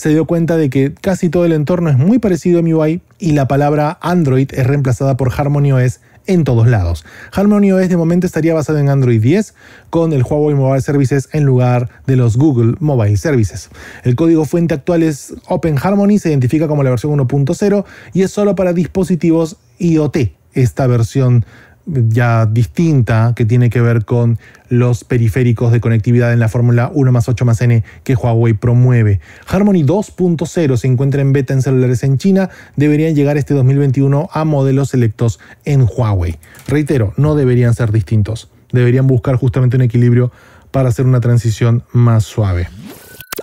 se dio cuenta de que casi todo el entorno es muy parecido a MIUI y la palabra Android es reemplazada por HarmonyOS en todos lados. Harmony HarmonyOS de momento estaría basado en Android 10 con el Huawei Mobile Services en lugar de los Google Mobile Services. El código fuente actual es Open Harmony, se identifica como la versión 1.0 y es solo para dispositivos IoT, esta versión ya distinta que tiene que ver con los periféricos de conectividad en la Fórmula 1 más 8 más N que Huawei promueve. Harmony 2.0 se encuentra en beta en celulares en China, deberían llegar este 2021 a modelos selectos en Huawei. Reitero, no deberían ser distintos, deberían buscar justamente un equilibrio para hacer una transición más suave.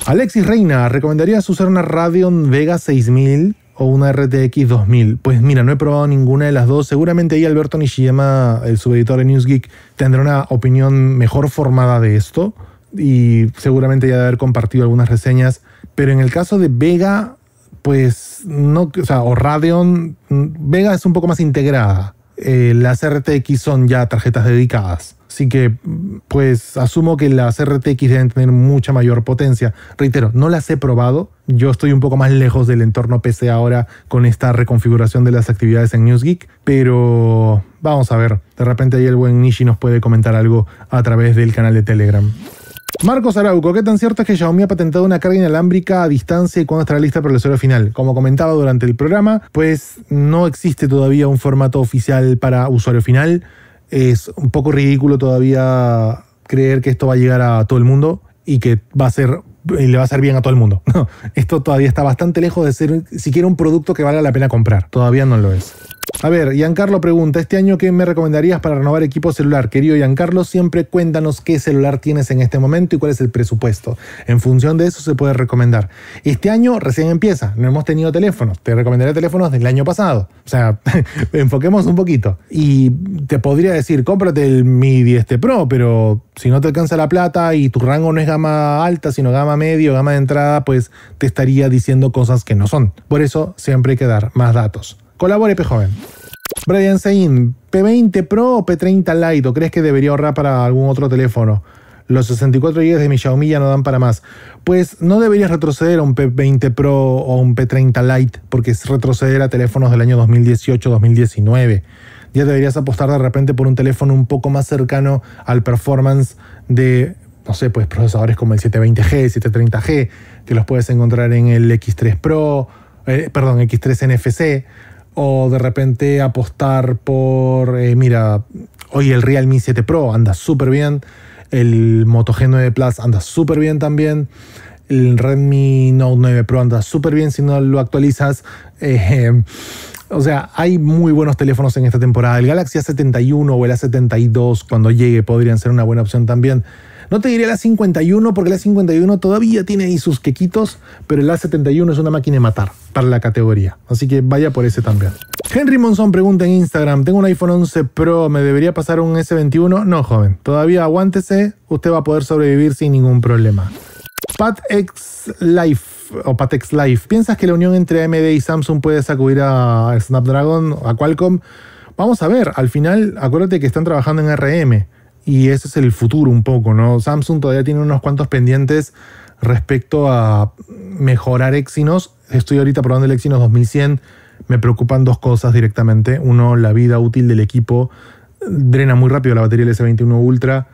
Alexis Reina, ¿recomendarías usar una Radeon Vega 6000? o una RTX 2000? Pues mira, no he probado ninguna de las dos. Seguramente ahí Alberto Nishiyama, el subeditor de NewsGeek, tendrá una opinión mejor formada de esto y seguramente ya de haber compartido algunas reseñas. Pero en el caso de Vega, pues no, o sea, o Radeon, mm, Vega es un poco más integrada. Eh, las RTX son ya tarjetas dedicadas. Así que, pues asumo que las RTX deben tener mucha mayor potencia. Reitero, no las he probado. Yo estoy un poco más lejos del entorno PC ahora con esta reconfiguración de las actividades en NewsGeek, pero vamos a ver. De repente ahí el buen Nishi nos puede comentar algo a través del canal de Telegram. Marcos Arauco, ¿qué tan cierto es que Xiaomi ha patentado una carga inalámbrica a distancia y cuándo estará lista para el usuario final? Como comentaba durante el programa, pues no existe todavía un formato oficial para usuario final es un poco ridículo todavía creer que esto va a llegar a todo el mundo y que va a ser le va a ser bien a todo el mundo. <laughs> esto todavía está bastante lejos de ser siquiera un producto que valga la pena comprar. Todavía no lo es. A ver, Giancarlo pregunta, este año qué me recomendarías para renovar equipo celular? Querido Carlos, siempre cuéntanos qué celular tienes en este momento y cuál es el presupuesto. En función de eso se puede recomendar. Este año recién empieza, no hemos tenido teléfonos. Te recomendaré teléfonos del año pasado. O sea, <laughs> enfoquemos un poquito. Y te podría decir, cómprate el Mi 10 Pro, pero si no te alcanza la plata y tu rango no es gama alta, sino gama medio, gama de entrada, pues te estaría diciendo cosas que no son. Por eso siempre hay que dar más datos. Colabore, P joven. Brian Sain, P20 Pro o P30 Lite, ¿o crees que debería ahorrar para algún otro teléfono? Los 64 GB de mi Xiaomi ya no dan para más. Pues no deberías retroceder a un P20 Pro o un P30 Lite, porque es retroceder a teléfonos del año 2018-2019 ya deberías apostar de repente por un teléfono un poco más cercano al performance de, no sé, pues procesadores como el 720G, 730G, que los puedes encontrar en el X3 Pro, eh, perdón, X3 NFC, o de repente apostar por, eh, mira, hoy el Realme 7 Pro anda súper bien, el Moto G9 Plus anda súper bien también, el Redmi Note 9 Pro anda súper bien si no lo actualizas. <laughs> o sea, hay muy buenos teléfonos en esta temporada. El Galaxy A71 o el A72 cuando llegue podrían ser una buena opción también. No te diría la 51 porque la 51 todavía tiene ahí sus quequitos, pero la 71 es una máquina de matar para la categoría. Así que vaya por ese también. Henry Monson pregunta en Instagram, tengo un iPhone 11 Pro, ¿me debería pasar un S21? No, joven, todavía aguántese, usted va a poder sobrevivir sin ningún problema. Pat X Life o Patex Life. ¿Piensas que la unión entre AMD y Samsung puede sacudir a Snapdragon, a Qualcomm? Vamos a ver, al final acuérdate que están trabajando en RM y ese es el futuro un poco, ¿no? Samsung todavía tiene unos cuantos pendientes respecto a mejorar Exynos. Estoy ahorita probando el Exynos 2100. Me preocupan dos cosas directamente. Uno, la vida útil del equipo. Drena muy rápido la batería del S21 Ultra.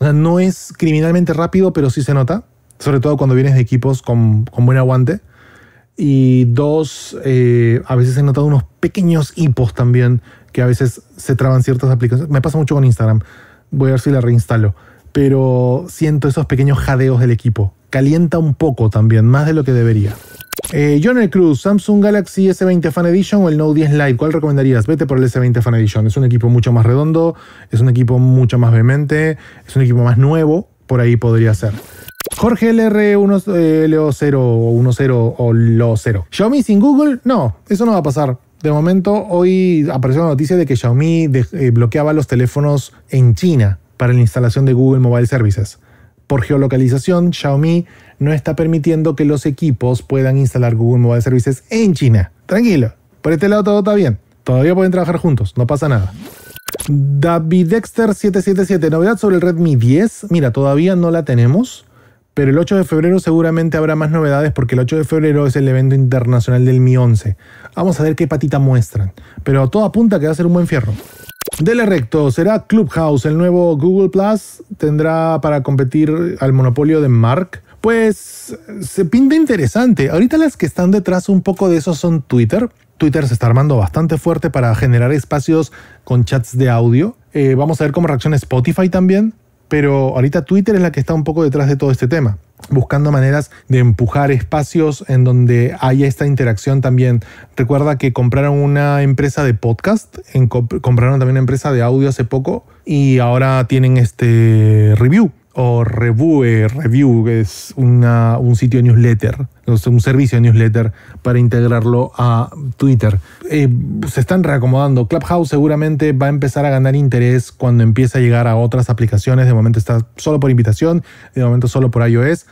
no es criminalmente rápido, pero sí se nota. Sobre todo cuando vienes de equipos con, buen aguante. Y dos, eh, a veces he notado unos pequeños hipos también, que a veces se traban ciertas aplicaciones. Me pasa mucho con Instagram voy a ver si la reinstalo. Pero siento esos pequeños jadeos del equipo. Calienta un poco también, más de lo que debería. Eh, John Cruz, Samsung Galaxy S20 Fan Edition o el Note 10 Lite, ¿cuál recomendarías? Vete por el S20 Fan Edition. Es un equipo mucho más redondo, es un equipo mucho más vehemente, es un equipo más nuevo, por ahí podría ser. Jorge LR1, 0 eh, o 1.0 o LO0. ¿Xiaomi sin Google? No, eso no va a pasar de momento, hoy apareció la noticia de que Xiaomi eh, bloqueaba los teléfonos en China para la instalación de Google Mobile Services. Por geolocalización, Xiaomi no está permitiendo que los equipos puedan instalar Google Mobile Services en China. Tranquilo, por este lado todo está bien. Todavía pueden trabajar juntos, no pasa nada. David Dexter 777, novedad sobre el Redmi 10. Mira, todavía no la tenemos. Pero el 8 de febrero seguramente habrá más novedades porque el 8 de febrero es el evento internacional del Mi 11. Vamos a ver qué patita muestran. Pero todo apunta que va a ser un buen fierro. Dele recto, será Clubhouse, el nuevo Google Plus, tendrá para competir al monopolio de Mark. Pues se pinta interesante. Ahorita las que están detrás un poco de eso son Twitter. Twitter se está armando bastante fuerte para generar espacios con chats de audio. Eh, vamos a ver cómo reacciona Spotify también pero ahorita Twitter es la que está un poco detrás de todo este tema buscando maneras de empujar espacios en donde haya esta interacción también. Recuerda que compraron una empresa de podcast, compraron también una empresa de audio hace poco y ahora tienen este review o Revue, Review, que es un sitio newsletter, un servicio de newsletter para integrarlo a Twitter. Eh, se están reacomodando. Clubhouse seguramente va a empezar a ganar interés cuando empiece a llegar a otras aplicaciones. De momento está solo por invitación, de momento solo por iOS.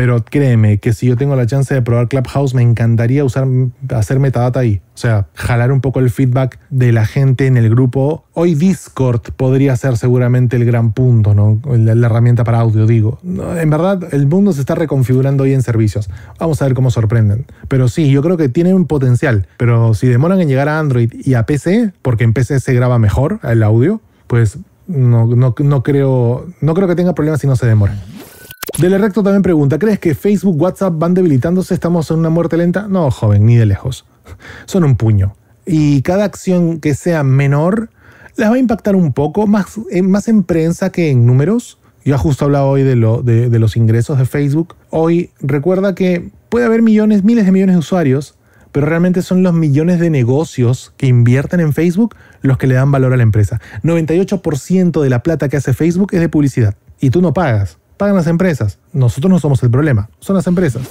Pero créeme que si yo tengo la chance de probar Clubhouse, me encantaría usar, hacer metadata ahí. O sea, jalar un poco el feedback de la gente en el grupo. Hoy Discord podría ser seguramente el gran punto, ¿no? La, herramienta para audio, digo. en verdad, el mundo se está reconfigurando hoy en servicios. Vamos a ver cómo sorprenden. Pero sí, yo creo que tienen un potencial. Pero si demoran en llegar a Android y a PC, porque en PC se graba mejor el audio, pues no, creo, no creo que tenga problemas si no se demora. Del Recto también pregunta, ¿crees que Facebook, WhatsApp van debilitándose? ¿Estamos en una muerte lenta? No, joven, ni de lejos. <laughs> Son un puño. Y cada acción que sea menor las va a impactar un poco, más, más en prensa que en números. Yo justo hablaba hoy de, de los ingresos de Facebook. Hoy recuerda que puede haber millones, miles de millones de usuarios, pero realmente son los millones de negocios que invierten en Facebook los que le dan valor a la empresa. 98% de la plata que hace Facebook es de publicidad y tú no pagas pagan las empresas. Nosotros no somos el problema, son las empresas.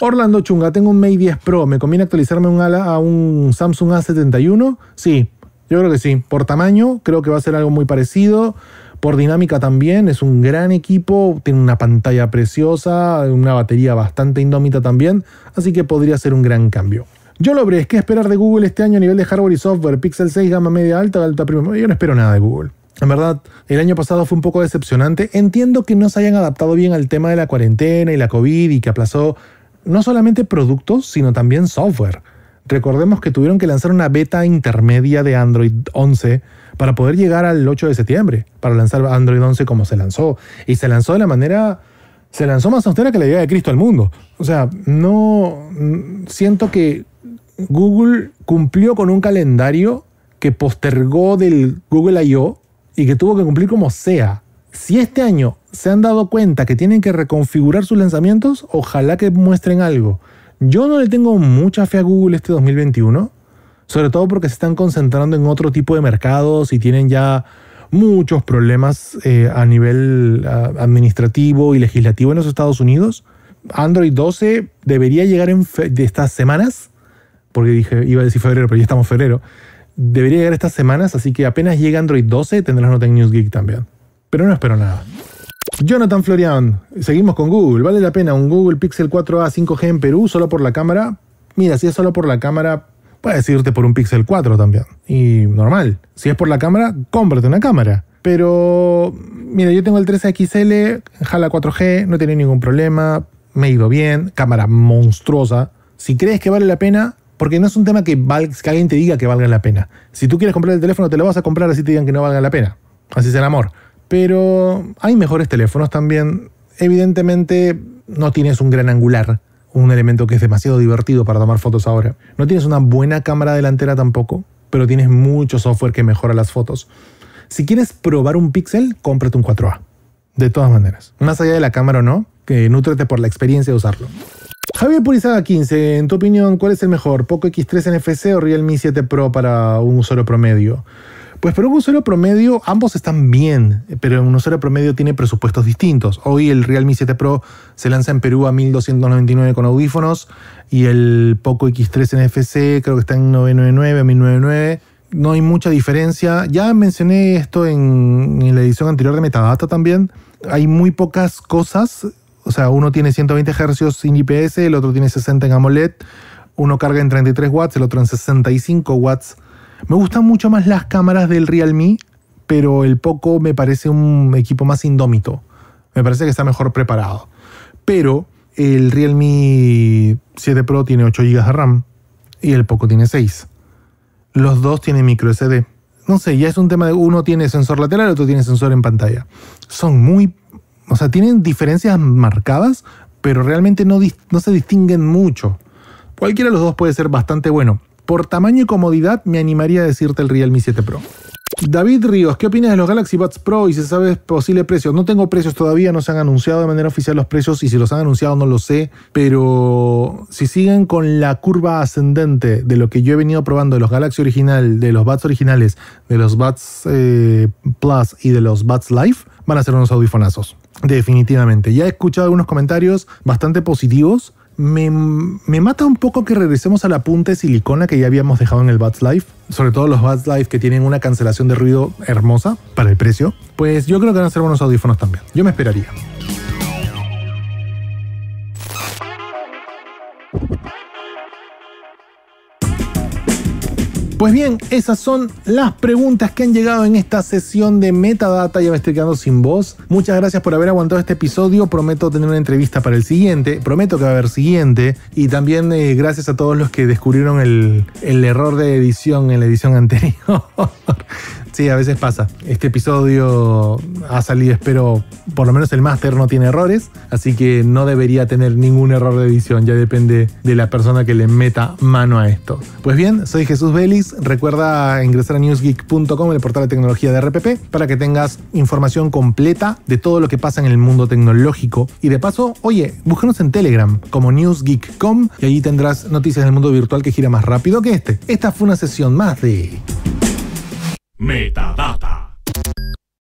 Orlando Chunga, tengo un Mate 10 Pro, ¿me conviene actualizarme un ala a un Samsung A71? Sí, yo creo que sí. Por tamaño, creo que va a ser algo muy parecido. Por dinámica también, es un gran equipo, tiene una pantalla preciosa, una batería bastante indómita también, así que podría ser un gran cambio. Yo lo veré, que esperar de Google este año a nivel de hardware y software? Pixel 6, gama media alta, alta prima. Yo no espero nada de Google. En verdad, el año pasado fue un poco decepcionante. Entiendo que no se hayan adaptado bien al tema de la cuarentena y la COVID y que aplazó no solamente productos, sino también software. Recordemos que tuvieron que lanzar una beta intermedia de Android 11 para poder llegar al 8 de septiembre, para lanzar Android 11 como se lanzó. Y se lanzó de la manera... Se lanzó más austera que la llegada de Cristo al mundo. O sea, no... Mm, siento que Google cumplió con un calendario que postergó del Google I.O y que tuvo que cumplir como sea. Si este año se han dado cuenta que tienen que reconfigurar sus lanzamientos, ojalá que muestren algo. Yo no le tengo mucha fe a Google este 2021, sobre todo porque se están concentrando en otro tipo de mercados y tienen ya muchos problemas eh, a nivel administrativo y legislativo en los Estados Unidos. Android 12 debería llegar en de estas semanas, porque dije, iba a decir febrero, pero ya estamos febrero. Debería llegar estas semanas, así que apenas llegue Android 12 tendrás nota News Geek también. Pero no espero nada. Jonathan Florian, seguimos con Google. ¿Vale la pena un Google Pixel 4a 5G en Perú solo por la cámara? Mira, si es solo por la cámara, puedes irte por un Pixel 4 también. Y normal. Si es por la cámara, cómprate una cámara. Pero, mira, yo tengo el 13 xl jala 4G, no tiene ningún problema, me ha ido bien, cámara monstruosa. Si crees que vale la pena, porque no es un tema que, valga, que alguien te diga que valga la pena. Si tú quieres comprar el teléfono, te lo vas a comprar así te digan que no valga la pena. Así es el amor. Pero hay mejores teléfonos también. Evidentemente no tienes un gran angular, un elemento que es demasiado divertido para tomar fotos ahora. No tienes una buena cámara delantera tampoco, pero tienes mucho software que mejora las fotos. Si quieres probar un Pixel, cómprate un 4A. De todas maneras. Más allá de la cámara o no, que nútrete por la experiencia de usarlo. Javier Purizaga 15, en tu opinión, ¿cuál es el mejor? ¿Poco X3 NFC o Realme 7 Pro para un usuario promedio? Pues para un usuario promedio ambos están bien, pero un usuario promedio tiene presupuestos distintos. Hoy el Realme 7 Pro se lanza en Perú a 1299 con audífonos y el Poco X3 NFC creo que está en 999, 1099. No hay mucha diferencia. Ya mencioné esto en, en la edición anterior de Metadata también. Hay muy pocas cosas o sea, uno tiene 120 Hz sin IPS, el otro tiene 60 en AMOLED, uno carga en 33 watts, el otro en 65 watts. Me gustan mucho más las cámaras del Realme, pero el Poco me parece un equipo más indómito. Me parece que está mejor preparado. Pero el Realme 7 Pro tiene 8 GB de RAM y el Poco tiene 6. Los dos tienen micro SD. No sé, ya es un tema de uno tiene sensor lateral, otro tiene sensor en pantalla. Son muy o sea, tienen diferencias marcadas, pero realmente no, no se distinguen mucho. Cualquiera de los dos puede ser bastante bueno. Por tamaño y comodidad, me animaría a decirte el Realme 7 Pro. David Ríos, ¿qué opinas de los Galaxy Buds Pro y si sabes posible precio? No tengo precios todavía, no se han anunciado de manera oficial los precios y si los han anunciado no lo sé, pero si siguen con la curva ascendente de lo que yo he venido probando de los Galaxy original, de los Buds originales, de los Buds eh, Plus y de los Buds Live, van a ser unos audifonazos. Definitivamente. Ya he escuchado algunos comentarios bastante positivos. Me, mata un poco que regresemos a la punta de silicona que ya habíamos dejado en el Bats Life, sobre todo los Bats Life que tienen una cancelación de ruido hermosa para el precio. Pues yo creo que van a ser buenos audífonos también. Yo me esperaría. Pues bien, esas son las preguntas que han llegado en esta sesión de Metadata. Ya me estoy quedando sin voz. Muchas gracias por haber aguantado este episodio. Prometo tener una entrevista para el siguiente. Prometo que va a haber siguiente. Y también eh, gracias a todos los que descubrieron el, el error de edición en la edición <laughs> anterior. Sí, a veces pasa. Este episodio ha salido, espero, por lo menos el máster no tiene errores, así que no debería tener ningún error de edición, ya depende de la persona que le meta mano a esto. Pues bien, soy Jesús Vélez, recuerda ingresar a newsgeek.com, el portal de tecnología de RPP, para que tengas información completa de todo lo que pasa en el mundo tecnológico. Y de paso, oye, búscanos en Telegram como newsgeek.com y allí tendrás noticias del mundo virtual que gira más rápido que este. Esta fue una sesión más de... Metadata。